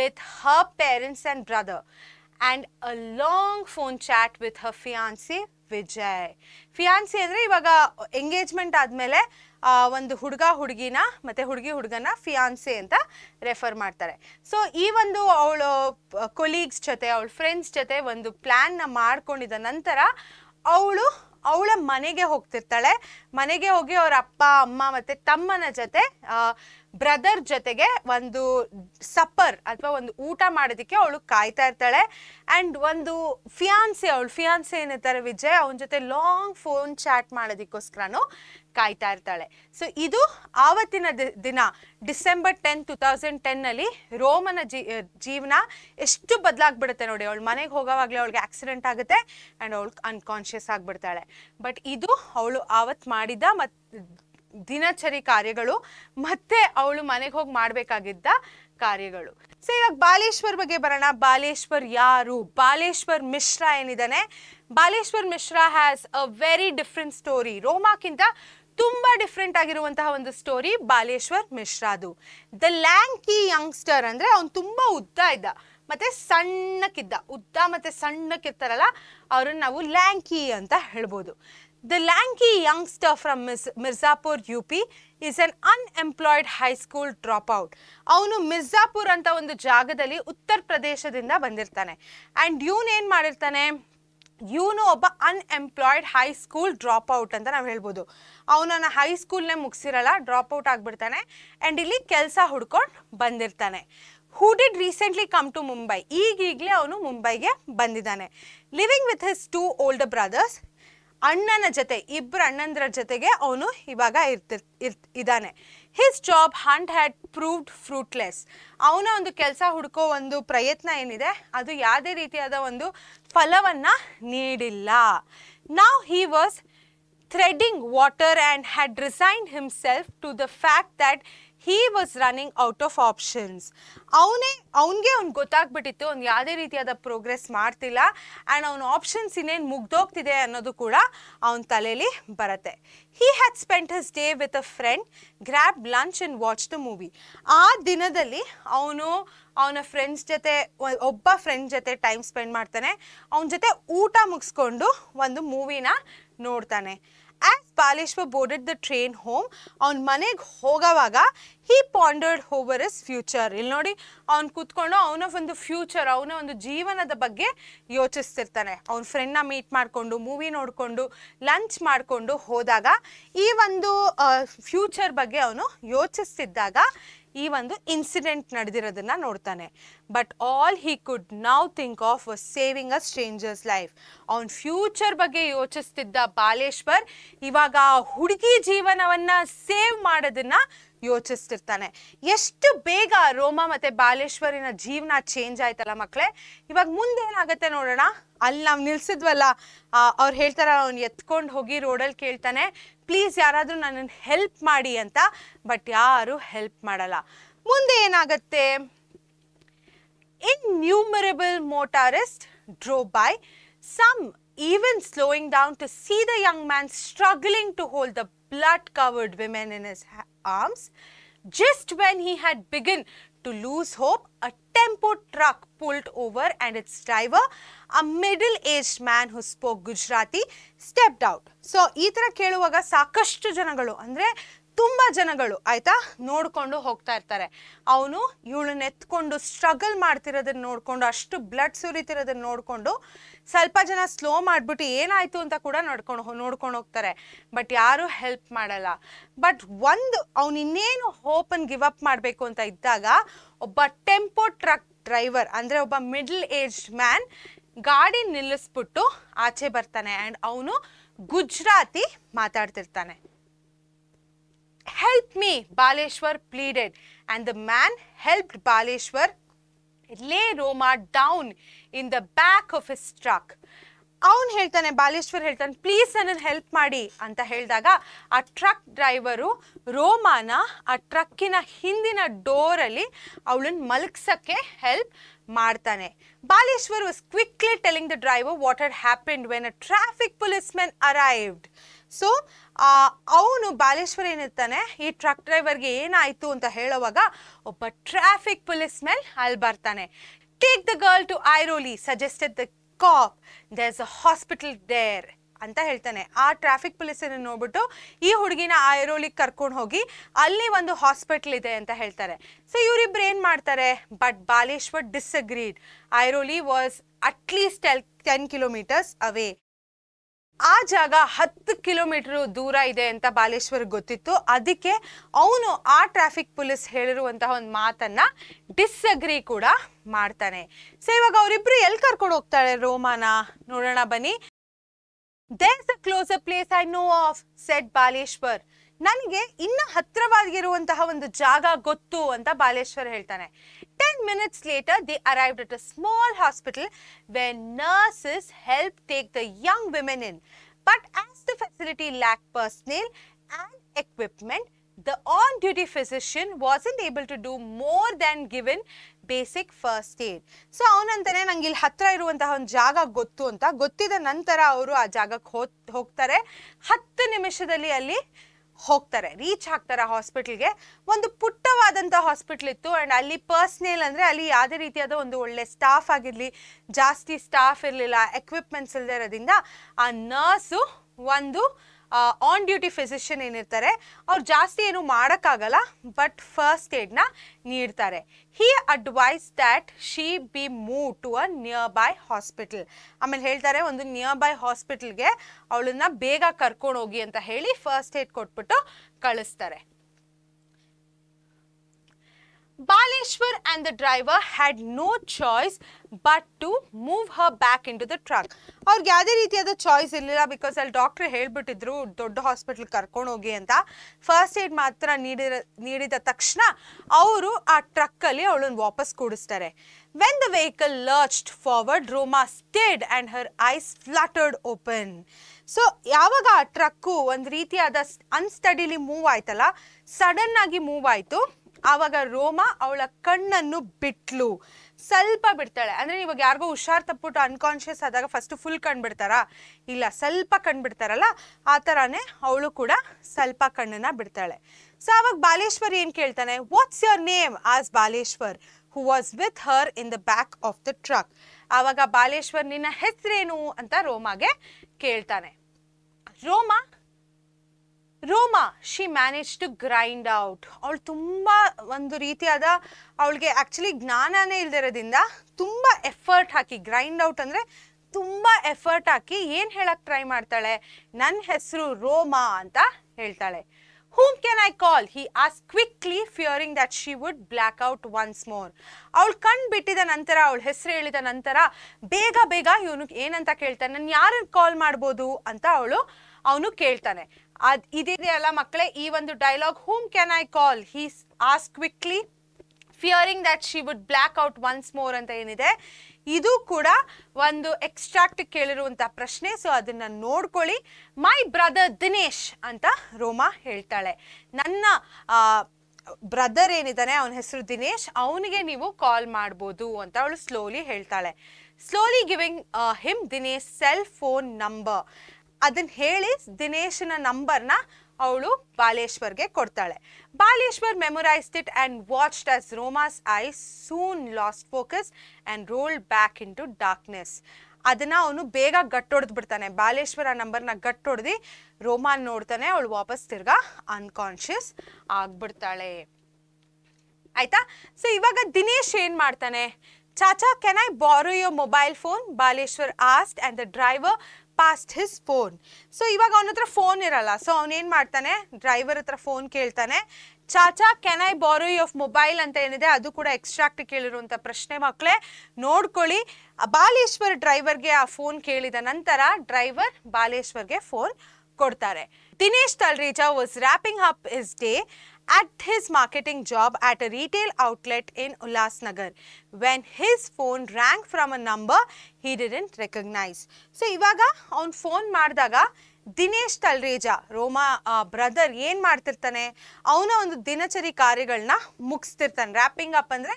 [SPEAKER 1] with her parents and brother and a long phone chat with her fiance Vijay fiance ಅಂದರೆ ಇವಾಗ ಎಂಗೇಜ್ಮೆಂಟ್ ಆದಮೇಲೆ ಒಂದು ಹುಡುಗ ಹುಡುಗಿನ ಮತ್ತು ಹುಡುಗಿ ಹುಡುಗನ ಫಿಯಾನ್ಸಿ ಅಂತ ರೆಫರ್ ಮಾಡ್ತಾರೆ ಸೊ ಈ ಒಂದು ಅವಳು ಕೊಲೀಗ್ಸ್ ಜೊತೆ ಅವಳ ಫ್ರೆಂಡ್ಸ್ ಜೊತೆ ಒಂದು ನ ಮಾಡ್ಕೊಂಡಿದ ನಂತರ ಅವಳು ಅವಳ ಮನೆಗೆ ಹೋಗ್ತಿರ್ತಾಳೆ ಮನೆಗೆ ಹೋಗಿ ಅವರ ಅಪ್ಪ ಅಮ್ಮ ಮತ್ತು ತಮ್ಮನ ಜೊತೆ ಬ್ರದರ್ ಜೊತೆಗೆ ಒಂದು ಸಪ್ಪರ್ ಅಥವಾ ಒಂದು ಊಟ ಮಾಡೋದಕ್ಕೆ ಅವಳು ಕಾಯ್ತಾ ಇರ್ತಾಳೆ ಆ್ಯಂಡ್ ಒಂದು ಫಿಯಾನ್ಸಿ ಅವಳು ಫಿಯಾನ್ಸಿ ಏನಿರ್ತಾರೆ ವಿಜಯ್ ಅವನ ಜೊತೆ ಲಾಂಗ್ ಫೋನ್ ಚಾಟ್ ಮಾಡೋದಕ್ಕೋಸ್ಕರನು ಕಾಯ್ತಾ ಇರ್ತಾಳೆ ಸೊ ಇದು ಆವತ್ತಿನ ದಿನ ಡಿಸೆಂಬರ್ ಟೆನ್ ಟು ತೌಸಂಡ್ ಟೆನ್ನಲ್ಲಿ ರೋಮನ ಜೀ ಜೀವನ ಎಷ್ಟು ಬದಲಾಗ್ಬಿಡುತ್ತೆ ನೋಡಿ ಅವಳು ಮನೆಗೆ ಹೋಗೋವಾಗಲೇ ಅವಳಿಗೆ ಆಕ್ಸಿಡೆಂಟ್ ಆಗುತ್ತೆ ಆ್ಯಂಡ್ ಅವಳು ಅನ್ಕಾನ್ಷಿಯಸ್ ಆಗಿಬಿಡ್ತಾಳೆ ಬಟ್ ಇದು ಅವಳು ಆವತ್ತು ಮಾಡಿದ ಮತ್ತು ದಿನಚರಿ ಕಾರ್ಯಗಳು ಮತ್ತೆ ಅವಳು ಮನೆಗೆ ಹೋಗಿ ಮಾಡಬೇಕಾಗಿದ್ದ ಕಾರ್ಯಗಳು ಸೊ ಇವಾಗ ಬಾಲೇಶ್ವರ್ ಬಗ್ಗೆ ಬರೋಣ ಬಾಲೇಶ್ವರ್ ಯಾರು ಬಾಲೇಶ್ವರ್ ಮಿಶ್ರಾ ಏನಿದ್ದಾನೆ Baleshwar Mishra has a very different story ರೋಮಾಕ್ಕಿಂತ ತುಂಬ ಡಿಫ್ರೆಂಟ್ ಆಗಿರುವಂತಹ ಒಂದು ಸ್ಟೋರಿ ಬಾಲೇಶ್ವರ್ ಮಿಶ್ರಾದು ದ ಲ್ಯಾಂಕಿ ಯಂಗ್ಸ್ಟರ್ ಅಂದರೆ ಅವನು ತುಂಬ ಉದ್ದ ಇದ್ದ ಮತ್ತೆ ಸಣ್ಣಕ್ಕಿದ್ದ ಉದ್ದ ಮತ್ತೆ ಸಣ್ಣಕ್ಕಿರ್ತಾರಲ್ಲ ಅವ್ರನ್ನ ನಾವು ಲ್ಯಾಂಕಿ ಅಂತ ಹೇಳ್ಬೋದು The lanky youngster from Mirzapur, UP is an unemployed high school drop out ಅವನು ಮಿರ್ಜಾಪುರ್ ಅಂತ ಒಂದು ಜಾಗದಲ್ಲಿ ಉತ್ತರ ಪ್ರದೇಶದಿಂದ ಬಂದಿರ್ತಾನೆ ಆ್ಯಂಡ್ ಏನು ಮಾಡಿರ್ತಾನೆ ಇವನು ಒಬ್ಬ ಅನ್ಎಂಪ್ಲಾಯ್ಡ್ ಹೈಸ್ಕೂಲ್ ಡ್ರಾಪ್ ಔಟ್ ಅಂತ ನಾವು ಹೇಳ್ಬೋದು ಅವನನ್ನು ಹೈಸ್ಕೂಲ್ನೇ ಮುಗಿಸಿರಲ್ಲ ಡ್ರಾಪ್ಔಟ್ ಆಗಿಬಿಡ್ತಾನೆ ಆ್ಯಂಡ್ ಇಲ್ಲಿ ಕೆಲಸ ಹುಡ್ಕೊಂಡು ಬಂದಿರ್ತಾನೆ who did recently come to Mumbai ಈಗೀಗಲೇ ಅವನು ಮುಂಬೈಗೆ ಬಂದಿದ್ದಾನೆ living with his two old brothers ಅಣ್ಣನ ಜೊತೆ ಇಬ್ಬರು ಅಣ್ಣಂದ್ರ ಜೊತೆಗೆ ಅವನು ಇವಾಗ ಇರ್ತಿರ್ ಇರ್ ಇದ್ದಾನೆ his job hunt had proved fruitless ಅವನ ಒಂದು ಕೆಲಸ ಹುಡುಕೋ ಒಂದು ಪ್ರಯತ್ನ ಏನಿದೆ ಅದು ಯಾವುದೇ ರೀತಿಯಾದ ಒಂದು ಫಲವನ್ನು ನೀಡಿಲ್ಲ ನಾವು he was threading water and had resigned himself to the fact that he was running out of options ಅವನೇ ಅವನಿಗೆ ಅವ್ನು ಗೊತ್ತಾಗ್ಬಿಟ್ಟಿತ್ತು ಅವ್ನು ಯಾವುದೇ ರೀತಿಯಾದ ಪ್ರೋಗ್ರೆಸ್ ಮಾಡ್ತಿಲ್ಲ ಆ್ಯಂಡ್ ಅವನ ಆಪ್ಷನ್ಸ್ ಇನ್ನೇನು ಮುಗ್ದೋಗ್ತಿದೆ ಅನ್ನೋದು ಕೂಡ ಅವನ ತಲೆಯಲ್ಲಿ ಬರುತ್ತೆ he had spend his day with a friend grab lunch and watch the movie ಆ ದಿನದಲ್ಲಿ ಅವನು ಅವನ ಫ್ರೆಂಡ್ಸ್ ಜೊತೆ ಒಬ್ಬ ಫ್ರೆಂಡ್ ಜೊತೆ ಟೈಮ್ ಸ್ಪೆಂಡ್ ಮಾಡ್ತಾನೆ ಅವನ ಜೊತೆ ಊಟ ಮುಗಿಸ್ಕೊಂಡು ಒಂದು ಮೂವಿನ ನೋಡ್ತಾನೆ As Baleshwar boarded the train home ಅವ್ನ ಮನೆಗೆ ಹೋಗೋವಾಗ he pondered over his future ಇಲ್ಲಿ ನೋಡಿ ಅವ್ನು ಕೂತ್ಕೊಂಡು ಅವನ ಒಂದು ಫ್ಯೂಚರ್ ಅವನ ಒಂದು ಜೀವನದ ಬಗ್ಗೆ ಯೋಚಿಸ್ತಿರ್ತಾನೆ ಅವನ ಫ್ರೆಂಡ್ನ ಮೀಟ್ ಮಾಡಿಕೊಂಡು ಮೂವಿ ನೋಡಿಕೊಂಡು ಲಂಚ್ ಮಾಡಿಕೊಂಡು ಹೋದಾಗ ಈ ಒಂದು ಫ್ಯೂಚರ್ ಬಗ್ಗೆ ಅವನು ಯೋಚಿಸ್ತಿದ್ದಾಗ ಈ ಒಂದು ಇನ್ಸಿಡೆಂಟ್ ನಡೆದಿರೋದನ್ನ ನೋಡ್ತಾನೆ but all he could now think of saving a stranger's life ಅವನ್ ಫ್ಯೂಚರ್ ಬಗ್ಗೆ ಯೋಚಿಸ್ತಿದ್ದ ಬಾಲೇಶ್ವರ್ ಇವಾಗ ಹುಡುಗಿ ಜೀವನವನ್ನ ಸೇವ್ ಮಾಡೋದನ್ನ ಯೋಚಿಸ್ತಿರ್ತಾನೆ ಎಷ್ಟು ಬೇಗ ರೋಮ ಮತ್ತೆ ಬಾಲೇಶ್ವರಿನ ಜೀವನ ಚೇಂಜ್ ಆಯ್ತಲ್ಲ ಮಕ್ಕಳೇ ಇವಾಗ ಮುಂದೆ ಏನಾಗುತ್ತೆ ನೋಡೋಣ ಅಲ್ಲಿ ನಾವು ನಿಲ್ಸಿದ್ವಲ್ಲ ಅವ್ರು ಹೇಳ್ತಾರ ಅವ್ನು ಎತ್ಕೊಂಡು ಹೋಗಿ ರೋಡಲ್ಲಿ ಕೇಳ್ತಾನೆ ಪ್ಲೀಸ್ ಯಾರಾದರೂ ನನ್ನನ್ನು ಹೆಲ್ಪ್ ಮಾಡಿ ಅಂತ ಬಟ್ ಯಾರು ಹೆಲ್ಪ್ ಮಾಡಲ್ಲ ಮುಂದೆ ಏನಾಗತ್ತೆ numerable motorist drove by some even slowing down to see the young man struggling to hold the blood covered women in his arms. Just when he had begun to lose hope, a tempo truck pulled over and its driver, a middle-aged man who spoke Gujarati, stepped out. So, ಈ ಥರ sakashtu ಸಾಕಷ್ಟು ಜನಗಳು ತುಂಬ ಜನಗಳು ಆಯ್ತಾ ನೋಡಿಕೊಂಡು ಹೋಗ್ತಾ ಇರ್ತಾರೆ ಅವನು ಇವಳನ್ನ ಎತ್ಕೊಂಡು ಸ್ಟ್ರಗಲ್ ಮಾಡ್ತಿರೋದನ್ನ ನೋಡಿಕೊಂಡು ಅಷ್ಟು ಬ್ಲಡ್ ಸುರಿತಿರೋದನ್ನ ನೋಡಿಕೊಂಡು ಸ್ವಲ್ಪ ಜನ ಸ್ಲೋ ಮಾಡಿಬಿಟ್ಟು ಏನಾಯಿತು ಅಂತ ಕೂಡ ನೋಡ್ಕೊಂಡು ನೋಡ್ಕೊಂಡು ಹೋಗ್ತಾರೆ ಬಟ್ ಯಾರೂ ಹೆಲ್ಪ್ ಮಾಡಲ್ಲ ಬಟ್ ಒಂದು ಅವನು ಇನ್ನೇನು ಹೋಪನ್ ಗಿವ್ ಅಪ್ ಮಾಡಬೇಕು ಅಂತ ಇದ್ದಾಗ ಒಬ್ಬ ಟೆಂಪೋ ಟ್ರಕ್ ಡ್ರೈವರ್ ಅಂದರೆ ಒಬ್ಬ ಮಿಡ್ಲ್ ಏಜ್ ಮ್ಯಾನ್ ಗಾಡಿ ನಿಲ್ಲಿಸ್ಬಿಟ್ಟು ಆಚೆ ಬರ್ತಾನೆ ಆ್ಯಂಡ್ ಅವನು Gujarati ಮಾತಾಡ್ತಿರ್ತಾನೆ help me, Balishwar pleaded. And the man helped Balishwar lay Roma down in the back of his truck. Aun Hilton, Balishwar, Hilton, please and help Madi. Anta Hildaga, a truck driver, Romana, a truck in a Hindi na door ali, Aulan Malksake help Martane. Balishwar was quickly telling the driver what had happened when a traffic policeman arrived. So, ಅವನು ಬಾಲೇಶ್ವರ ಏನಿರ್ತಾನೆ ಈ ಟ್ರಕ್ ಡ್ರೈವರ್ಗೆ ಏನಾಯಿತು ಅಂತ ಹೇಳುವಾಗ ಒಬ್ಬ ಟ್ರಾಫಿಕ್ ಪೊಲೀಸ್ ಮೇಲೆ ಅಲ್ಲಿ ಬರ್ತಾನೆ take the girl to Airoli suggested the cop there's a hospital there ಅಂತ ಹೇಳ್ತಾನೆ ಆ ಟ್ರಾಫಿಕ್ ಪೊಲೀಸನ್ನು ನೋಡ್ಬಿಟ್ಟು ಈ ಹುಡುಗಿನ ಐರೋಲಿಗೆ ಕರ್ಕೊಂಡು ಹೋಗಿ ಅಲ್ಲಿ ಒಂದು ಹಾಸ್ಪಿಟಲ್ ಇದೆ ಅಂತ ಹೇಳ್ತಾರೆ ಸೊ ಇವರಿಬ್ರು ಏನು ಮಾಡ್ತಾರೆ but Baleshwar disagreed Airoli was at least ten kilometres away ಆ ಜಾಗ ಹತ್ತು ಕಿಲೋಮೀಟರ್ ದೂರ ಇದೆ ಅಂತ ಬಾಲೇಶ್ವರ್ ಗೊತ್ತಿತ್ತು ಅದಕ್ಕೆ ಅವನು ಆ ಟ್ರಾಫಿಕ್ ಪೊಲೀಸ್ ಹೇಳಿರುವಂತಹ ಒಂದು ಮಾತನ್ನ ಡಿಸ್ಅಗ್ರಿ ಕೂಡ ಮಾಡ್ತಾನೆ ಸೊ ಇವಾಗ ಅವರಿಬ್ರು ಎಲ್ಲಿ ಕರ್ಕೊಂಡು ಹೋಗ್ತಾಳೆ ರೋಮಾನ ನೋಡೋಣ ಬನ್ನಿ there's a close a place I know of set Baleshwar ನನಗೆ ಇನ್ನ ಹತ್ತಿರವಾಗಿರುವಂತಹ ಒಂದು ಜಾಗ ಗೊತ್ತು ಅಂತ ಬಾಲೇಶ್ವರ್ ಹೇಳ್ತಾನೆ 10 minutes later, they arrived at a small hospital where nurses helped take the young women in. But as the facility lacked personnel and equipment, the on-duty physician wasn't able to do more than given basic first aid so ಅವನಂತಾನೆ ನಂಗೆ ಇಲ್ಲಿ ಹತ್ತಿರ ಇರುವಂತಹ ಒಂದು ಜಾಗ ಗೊತ್ತು ಅಂತ nantara ನಂತರ ಅವರು ಆ ಜಾಗಕ್ಕೆ ಹೋಗ್ತಾರೆ ಹತ್ತು ನಿಮಿಷದಲ್ಲಿ ಅಲ್ಲಿ ಹೋಗ್ತಾರೆ ರೀಚ್ ಆಗ್ತಾರೆ ಆ ಹಾಸ್ಪಿಟಲ್ಗೆ ಒಂದು ಪುಟ್ಟವಾದಂಥ ಹಾಸ್ಪಿಟ್ಲ್ ಇತ್ತು ಆ್ಯಂಡ್ ಅಲ್ಲಿ ಪರ್ಸ್ನೇಲ್ ಅಂದರೆ ಅಲ್ಲಿ ಯಾವುದೇ ರೀತಿಯಾದ ಒಂದು ಒಳ್ಳೆ ಸ್ಟಾಫ್ ಆಗಿರಲಿ ಜಾಸ್ತಿ ಸ್ಟಾಫ್ ಇರಲಿಲ್ಲ ಎಕ್ವಿಪ್ಮೆಂಟ್ಸ್ ಇಲ್ಲದೆ ಇರೋದ್ರಿಂದ ಆ ನರ್ಸು ಒಂದು ಆನ್ ಡ್ಯೂಟಿ ಫಿಸಿಷಿಯನ್ ಏನಿರ್ತಾರೆ ಅವ್ರು ಜಾಸ್ತಿ ಏನು ಮಾಡೋಕ್ಕಾಗಲ್ಲ ಬಟ್ ಫಸ್ಟ್ ಏಡ್ನ ನೀಡ್ತಾರೆ he advise that she be move to a nearby hospital ಆಮೇಲೆ ಹೇಳ್ತಾರೆ ಒಂದು ನಿಯರ್ ಬೈ ಹಾಸ್ಪಿಟಲ್ಗೆ ಅವಳನ್ನ ಬೇಗ ಕರ್ಕೊಂಡು ಹೋಗಿ ಅಂತ ಹೇಳಿ ಫಸ್ಟ್ ಏಡ್ ಕೊಟ್ಬಿಟ್ಟು ಕಳಿಸ್ತಾರೆ Baleshwar and the driver had no choice but to move her back into the truck. ಅವ್ರಿಗೆ ಯಾವುದೇ ರೀತಿಯಾದ ಚಾಯ್ಸ್ ಇರಲಿಲ್ಲ ಬಿಕಾಸ್ ಅಲ್ಲಿ ಡಾಕ್ಟ್ರೇ ಹೇಳಿಬಿಟ್ಟಿದ್ರು ದೊಡ್ಡ ಹಾಸ್ಪಿಟ್ಲ್ ಕರ್ಕೊಂಡು ಹೋಗಿ ಅಂತ ಫಸ್ಟ್ ಏಡ್ ಮಾತ್ರ ನೀಡಿರ ನೀಡಿದ ತಕ್ಷಣ ಅವರು ಆ ಟ್ರಕ್ಕಲ್ಲಿ ಅವಳನ್ನು ವಾಪಸ್ ಕೂಡಿಸ್ತಾರೆ when the vehicle lurched forward Roma stayed and her eyes fluttered open so ಯಾವಾಗ ಆ ಟ್ರಕ್ಕು ಒಂದು ರೀತಿಯಾದ ಅನ್ಸ್ಟಡಿಲಿ ಮೂವ್ ಆಯ್ತಲ್ಲ ಸಡನ್ನಾಗಿ ಮೂವ್ ಆಯಿತು ಆವಾಗ ರೋಮ ಅವಳ ಕಣ್ಣನ್ನು ಬಿಟ್ಲು ಸ್ವಲ್ಪ ಬಿಡ್ತಾಳೆ ಅಂದ್ರೆ ಇವಾಗ ಯಾರಿಗೋ ಹುಷಾರ್ ತಪ್ಪಿಬಿಟ್ಟು ಅನ್ಕಾನ್ಷಿಯಸ್ ಆದಾಗ ಫಸ್ಟ್ ಫುಲ್ ಕಣ್ಬಿಡ್ತಾರಾ ಇಲ್ಲ ಸ್ವಲ್ಪ ಕಣ್ಬಿಡ್ತಾರಲ್ಲ ಆ ತರಾನೇ ಅವಳು ಕೂಡ ಸ್ವಲ್ಪ ಕಣ್ಣನ್ನ ಬಿಡ್ತಾಳೆ ಸೊ ಅವಾಗ ಬಾಲೇಶ್ವರ್ ಏನು ಕೇಳ್ತಾನೆ what's your name as Baleshwar who was with her in the back of the truck ಆವಾಗ ಬಾಲೇಶ್ವರ್ ನಿನ್ನ ಹೆಸರೇನು ಅಂತ ರೋಮಾಗೆ ಕೇಳ್ತಾನೆ Roma Roma she manage to grind out ಅವಳು ತುಂಬ ಒಂದು ರೀತಿಯಾದ ಅವಳಿಗೆ ಆ್ಯಕ್ಚುಲಿ ಜ್ಞಾನನೇ ಇಲ್ದಿರೋದ್ರಿಂದ ತುಂಬ ಎಫರ್ಟ್ ಹಾಕಿ ಗ್ರೈಂಡ್ ಔಟ್ ಅಂದರೆ ತುಂಬ ಎಫರ್ಟ್ ಹಾಕಿ ಏನು ಹೇಳಕ್ಕೆ ಟ್ರೈ ಮಾಡ್ತಾಳೆ ನನ್ನ ಹೆಸರು ರೋಮಾ ಅಂತ ಹೇಳ್ತಾಳೆ whom can I call he ಆಸ್ quickly fearing that she would black out once more ಅವಳು ಕಣ್ಣು ಬಿಟ್ಟಿದ ನಂತರ ಅವಳ ಹೆಸರು ಹೇಳಿದ ನಂತರ ಬೇಗ ಬೇಗ ಇವನು ಏನಂತ ಕೇಳ್ತಾನೆ ನಾನು ಯಾರನ್ನು ಕಾಲ್ ಮಾಡ್ಬೋದು ಅಂತ ಅವಳು ಅವನು ಕೇಳ್ತಾನೆ ಅದ್ ಇದೆಯಲ್ಲ ಮಕ್ಕಳೇ ಈ ಒಂದು dialogue whom can I call he ಆಸ್ quickly fearing that she would black out once more ಅಂತ ಏನಿದೆ ಇದು ಕೂಡ ಒಂದು ಎಕ್ಸ್ಟ್ರಾಕ್ಟ್ ಕೇಳಿರುವಂಥ ಪ್ರಶ್ನೆ ಸೊ ಅದನ್ನು ನೋಡ್ಕೊಳ್ಳಿ ಮೈ ಬ್ರದರ್ ದಿನೇಶ್ ಅಂತ ರೋಮಾ ಹೇಳ್ತಾಳೆ ನನ್ನ ಬ್ರದರ್ ಏನಿದ್ದಾನೆ ಅವನ ಹೆಸರು ದಿನೇಶ್ ಅವನಿಗೆ ನೀವು ಕಾಲ್ ಮಾಡ್ಬೋದು ಅಂತ ಅವಳು ಸ್ಲೋಲಿ ಹೇಳ್ತಾಳೆ slowly giving him Dinesh cell phone number ಅದನ್ನ ಹೇಳಿ ದಿನೇಶನ ನಂಬರ್ನ ಅವಳು ಬಾಲೇಶ್ವರ್ಗೆ ಕೊಡ್ತಾಳೆ Baleshwar memorised it and watched as Roma's eyes soon lost focus and rolled back into darkness ಅದನ್ನ ಅವನು ಬೇಗ ಗಟ್ಟೊಡ್ದು ಬಿಡ್ತಾನೆ ಬಾಲೇಶ್ವರ ನಂಬರ್ನ ಗಟ್ಟೊಡ್ದು ರೋಮಾನ್ ನೋಡ್ತಾನೆ ಅವಳು ವಾಪಸ್ ತಿರ್ಗಾ ಅನ್ಕಾನ್ಶಿಯಸ್ ಆಗ್ಬಿಡ್ತಾಳೆ ಆಯ್ತಾ ಸೊ ಇವಾಗ ದಿನೇಶ್ ಏನು ಮಾಡ್ತಾನೆ ಚಾಚಾ can I borrow your mobile phone Baleshwar asked and the driver passed his phone so ಇವಾಗ ಅವನ ಹತ್ರ ಫೋನ್ ಇರಲ್ಲ ಸೊ ಅವನೇನ್ ಮಾಡ್ತಾನೆ ಡ್ರೈವರ್ ಹತ್ರ ಫೋನ್ ಕೇಳ್ತಾನೆ ಚಾಚಾ can I borrow of mobile ಅಂತ ಏನಿದೆ ಅದು ಕೂಡ ಎಕ್ಸ್ಟ್ರಾಕ್ಟ್ ಕೇಳಿರುವಂತ ಪ್ರಶ್ನೆ ಮಕ್ಕಳೇ ನೋಡ್ಕೊಳ್ಳಿ ಬಾಲೇಶ್ವರ್ ಡ್ರೈವರ್ಗೆ ಆ ಫೋನ್ ಕೇಳಿದ ನಂತರ ಡ್ರೈವರ್ ಬಾಲೇಶ್ವರ್ಗೆ ಫೋನ್ ಕೊಡ್ತಾರೆ Dinesh Talreja was wrapping up his day at his marketing job at a retail outlet in Ullasnagar when his phone rang from a number he didn't recognize. So, ಇವಾಗ ಅವನ್ ಫೋನ್ ಮಾಡಿದಾಗ ದಿನೇಶ್ ತಲ್ರೇಜ ರೋಮಾ ಬ್ರದರ್ ಏನು ಮಾಡ್ತಿರ್ತಾನೆ ಅವನ ಒಂದು ದಿನಚರಿ ಕಾರ್ಯಗಳನ್ನ ಮುಗಿಸ್ತಿರ್ತಾನೆ ರ್ಯಾಪಿಂಗ್ ಅಪ್ ಅಂದರೆ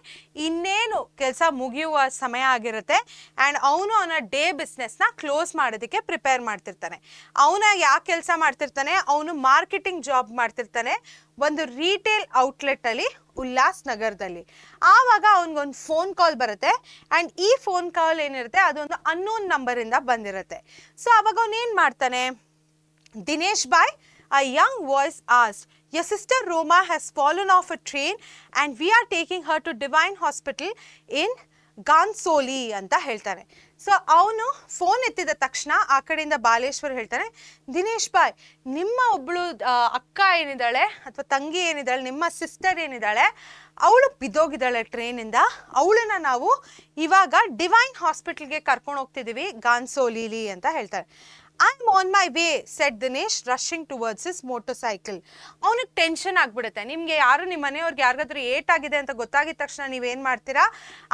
[SPEAKER 1] ಇನ್ನೇನು ಕೆಲಸ ಮುಗಿಯುವ ಸಮಯ ಆಗಿರುತ್ತೆ ಆ್ಯಂಡ್ ಅವನು ಅವನ ಡೇ ಬಿಸ್ನೆಸ್ನ ಕ್ಲೋಸ್ ಮಾಡೋದಕ್ಕೆ ಪ್ರಿಪೇರ್ ಮಾಡ್ತಿರ್ತಾನೆ ಅವನ ಯಾವ ಕೆಲಸ ಮಾಡ್ತಿರ್ತಾನೆ ಅವನು ಮಾರ್ಕೆಟಿಂಗ್ ಜಾಬ್ ಮಾಡ್ತಿರ್ತಾನೆ ಒಂದು ರೀಟೇಲ್ ಔಟ್ಲೆಟ್ ಅಲ್ಲಿ ಉಲ್ಲಾಸ್ ನಗರದಲ್ಲಿ ಆವಾಗ ಅವನಿಗೊಂದು ಫೋನ್ ಕಾಲ್ ಬರುತ್ತೆ ಆ್ಯಂಡ್ ಈ ಫೋನ್ ಕಾಲ್ ಏನಿರುತ್ತೆ ಅದೊಂದು ಅನ್ನೋನ್ ನಂಬರಿಂದ ಬಂದಿರುತ್ತೆ ಸೊ ಅವಾಗ ಅವನು ಏನು ಮಾಡ್ತಾನೆ ದಿನೇಶ್ ಬಾಯ್ a young voice asked, your sister Roma has fallen off a train and we are taking her to Divine hospital in Ghansoli ಅಂತ ಹೇಳ್ತಾರೆ ಸೊ ಅವನು ಫೋನ್ ಎತ್ತಿದ ತಕ್ಷಣ ಆ ಕಡೆಯಿಂದ ಬಾಲೇಶ್ವರ್ ಹೇಳ್ತಾನೆ ದಿನೇಶ್ ಬಾಯ್ ನಿಮ್ಮ ಒಬ್ಬಳು ಅಕ್ಕ ಏನಿದ್ದಾಳೆ ಅಥವಾ ತಂಗಿ ಏನಿದ್ದಾಳೆ ನಿಮ್ಮ ಸಿಸ್ಟರ್ ಏನಿದ್ದಾಳೆ ಅವಳು ಬಿದ್ದೋಗಿದ್ದಾಳೆ ಟ್ರೈನಿಂದ ಅವಳನ್ನ ನಾವು ಇವಾಗ ಡಿವೈನ್ ಹಾಸ್ಪಿಟಲ್ಗೆ ಕರ್ಕೊಂಡು ಹೋಗ್ತಿದ್ದೀವಿ ಗಾನ್ಸೋಲಿಲಿ ಅಂತ ಹೇಳ್ತಾರೆ am on my way said Dinesh rushing towards his cycle ಅವನಿಗೆ ಟೆನ್ಷನ್ ಆಗಿಬಿಡುತ್ತೆ ನಿಮಗೆ ಯಾರು ನಿಮ್ಮ ಮನೆಯವ್ರಿಗೆ ಯಾರಿಗಾದ್ರೂ ಆಗಿದೆ ಅಂತ ಗೊತ್ತಾಗಿದ ತಕ್ಷಣ ನೀವೇನು ಮಾಡ್ತೀರಾ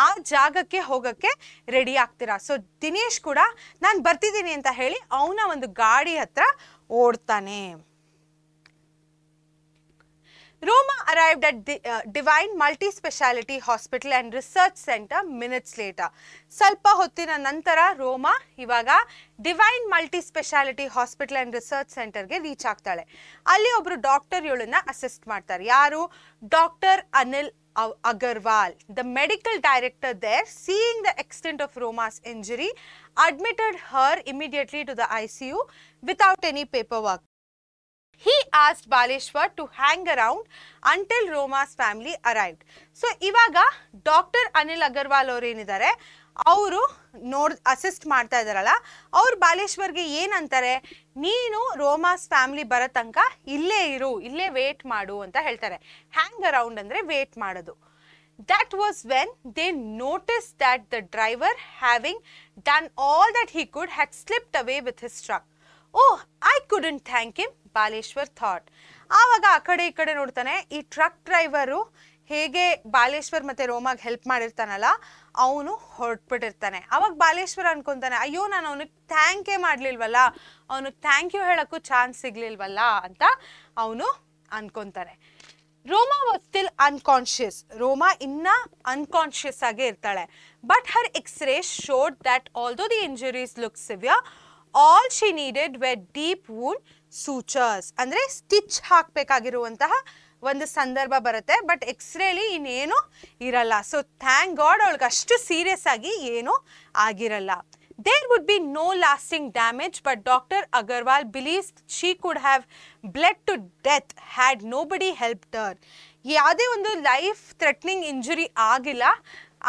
[SPEAKER 1] ಆ ಜಾಗಕ್ಕೆ ಹೋಗೋಕ್ಕೆ ರೆಡಿ ಆಗ್ತೀರಾ ಸೊ ದಿನೇಶ್ ಕೂಡ ನಾನು ಬರ್ತಿದ್ದೀನಿ ಅಂತ ಹೇಳಿ ಅವನ ಒಂದು ಗಾಡಿ ಹತ್ರ ಓಡ್ತಾನೆ Roma arrived at the Divine uh, Divine Multi-Speciality Hospital and Research Center minutes ಸ್ವಲ್ಪ ಹೊತ್ತಿನ ನಂತರ ರೋಮಾ ಇವಾಗ Divine multi speciality hospital and research ಸೆಂಟರ್ಗೆ ರೀಚ್ ಆಗ್ತಾಳೆ ಅಲ್ಲಿ ಒಬ್ಬರು ಡಾಕ್ಟರ್ ಇವಳನ್ನ ಅಸಿಸ್ಟ್ ಮಾಡ್ತಾರೆ ಯಾರು doctor Anil Agarwal the medical director there seeing the extent of Roma's injury admitted her immediately to the I C U without any paperwork he asked Baleshwar to hang around until Roma's family arrived. So, ಇವಾಗ ಡಾಕ್ಟರ್ ಅನಿಲ್ ಅಗರ್ವಾಲ್ ಅವ್ರು ಏನಿದ್ದಾರೆ ಅವರು ನೋಡ್ ಅಸಿಸ್ಟ್ ಮಾಡ್ತಾ ಇದ್ದಾರಲ್ಲ ಅವ್ರು ಬಾಲೇಶ್ವರ್ಗೆ ಏನಂತಾರೆ ನೀನು ರೋಮಾಸ್ ಫ್ಯಾಮಿಲಿ ಬರೋ ತನಕ ಇಲ್ಲೇ ಇರು ಇಲ್ಲೇ ವೇಟ್ ಮಾಡು ಅಂತ ಹೇಳ್ತಾರೆ ಹ್ಯಾಂಗ್ ಅರೌಂಡ್ ಅಂದರೆ ವೇಟ್ ಮಾಡೋದು that was when they notice that the driver having done all that he could had slipped away with his truck oh I couldn't thank him Baleshwar thought ಆವಾಗ ಆ ಕಡೆ ಈ ಕಡೆ ನೋಡ್ತಾನೆ ಈ ಟ್ರಕ್ ಡ್ರೈವರು ಹೇಗೆ ಬಾಲೇಶ್ವರ್ ಮತ್ತೆ ರೋಮಾಗ್ ಹೆಲ್ಪ್ ಮಾಡಿರ್ತಾನಲ್ಲ ಅವನು ಹೊರಟ್ಬಿಟ್ಟಿರ್ತಾನೆ ಅವಾಗ ಬಾಲೇಶ್ವರ್ ಅನ್ಕೊಂತಾನೆ ಅಯ್ಯೋ ನಾನು ಅವನಿಗೆ ಥ್ಯಾಂಕ್ ಯೇ ಮಾಡ್ಲಿಲ್ವಲ್ಲ ಅವನಿಗೆ ಥ್ಯಾಂಕ್ ಯು ಹೇಳೋಕ್ಕೂ ಚಾನ್ಸ್ ಸಿಗ್ಲಿಲ್ವಲ್ಲ ಅಂತ ಅವನು ಅನ್ಕೊಂತಾನೆ Roma was still unconscious Roma ಇನ್ನ ಅನ್ಕಾನ್ಶಿಯಸ್ ಆಗೇ ಇರ್ತಾಳೆ but her X-ray showed although the injuries look severe all she needed were deep wound sutures ಅಂದರೆ ಸ್ಟಿಚ್ ಹಾಕಬೇಕಾಗಿರುವಂತಹ ಒಂದು ಸಂದರ್ಭ ಬರುತ್ತೆ ಬಟ್ ಎಕ್ಸ್ರೇಲಿ ಇನ್ನೇನು ಇರಲ್ಲ ಸೊ ಥ್ಯಾಂಕ್ ಗಾಡ್ ಅವಳಿಗೆ ಅಷ್ಟು ಸೀರಿಯಸ್ ಆಗಿ ಏನೂ ಆಗಿರಲ್ಲ there would be no lasting damage but doctor Agarwal believes she could have bled to death had nobody helped her ಯಾವುದೇ ಒಂದು ಲೈಫ್ ಥ್ರೆಟ್ನಿಂಗ್ ಇಂಜುರಿ ಆಗಿಲ್ಲ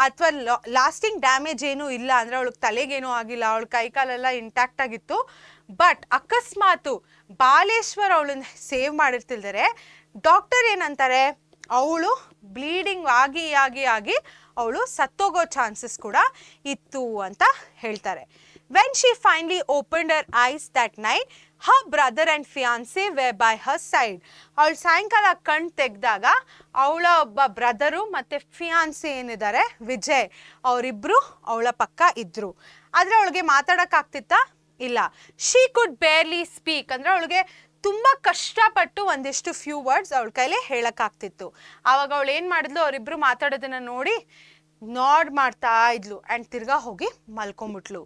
[SPEAKER 1] ಅಥವಾ ಲಾಸ್ಟಿಂಗ್ ಡ್ಯಾಮೇಜ್ ಏನೂ ಇಲ್ಲ ಅಂದರೆ ಅವಳಿಗೆ ತಲೆಗೇನೂ ಆಗಿಲ್ಲ ಅವಳ ಕೈಕಾಲೆಲ್ಲ ಇಂಟ್ಯಾಕ್ಟ್ ಆಗಿತ್ತು ಬಟ್ ಅಕಸ್ಮಾತು ಬಾಲೇಶ್ವರ್ ಅವಳನ್ನ ಸೇವ್ ಮಾಡಿರ್ತಿಲ್ದರೆ ಡಾಕ್ಟರ್ ಏನಂತಾರೆ ಅವಳು ಬ್ಲೀಡಿಂಗ್ ಆಗಿ ಆಗಿ ಆಗಿ ಅವಳು ಸತ್ತೋಗೋ ಚಾನ್ಸಸ್ ಕೂಡ ಇತ್ತು ಅಂತ ಹೇಳ್ತಾರೆ when she finally open her eyes that night her brother and fiance were by her side ಅವಳು ಸಾಯಂಕಾಲ ಕಣ್ ತೆಗೆದಾಗ ಅವಳ ಒಬ್ಬ ಬ್ರದರು ಮತ್ತು ಫಿಯಾನ್ಸಿ ಏನಿದ್ದಾರೆ ವಿಜಯ್ ಅವರಿಬ್ಬರು ಅವಳ ಪಕ್ಕ ಇದ್ದರು ಆದರೆ ಅವಳಿಗೆ ಮಾತಾಡೋಕ್ಕಾಗ್ತಿತ್ತಾ ಇಲ್ಲ ಶೀ ಕುಡ್ ಬೇರ್ಲಿ ಸ್ಪೀಕ್ ಅಂದರೆ ಅವಳಿಗೆ ತುಂಬ ಕಷ್ಟಪಟ್ಟು ಒಂದಿಷ್ಟು ಫ್ಯೂ ವರ್ಡ್ಸ್ ಅವಳ ಕೈಲೇ ಹೇಳೋಕ್ಕಾಗ್ತಿತ್ತು ಆವಾಗ ಅವಳು ಏನು ಮಾಡಿದ್ಲು ಅವರಿಬ್ಬರು ಮಾತಾಡೋದನ್ನು ನೋಡಿ ನಾಡ್ ಮಾಡ್ತಾ ಇದ್ಲು ಆ್ಯಂಡ್ ತಿರ್ಗಾ ಹೋಗಿ ಮಲ್ಕೊಂಬಿಟ್ಲು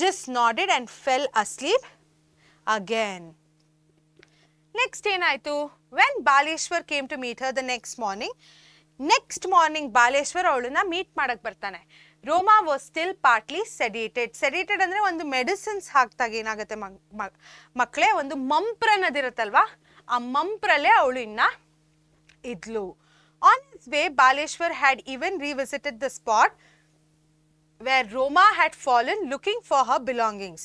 [SPEAKER 1] just nodded and fell asleep again next ಏನಾಯಿತು when Baleshwar came to meet her the next morning next morning Baleshwar ಅವಳನ್ನ ಮೀಟ್ ಮಾಡಕ್ಕೆ ಬರ್ತಾನೆ Roma was still partly sedated. Sedated andre vandu medicines haaktage enagutte makle vandu mampran adiruttalva aa mamprale avlu inna idlu. On its way Baleshwar had even revisited the spot where Roma had fallen looking for her belongings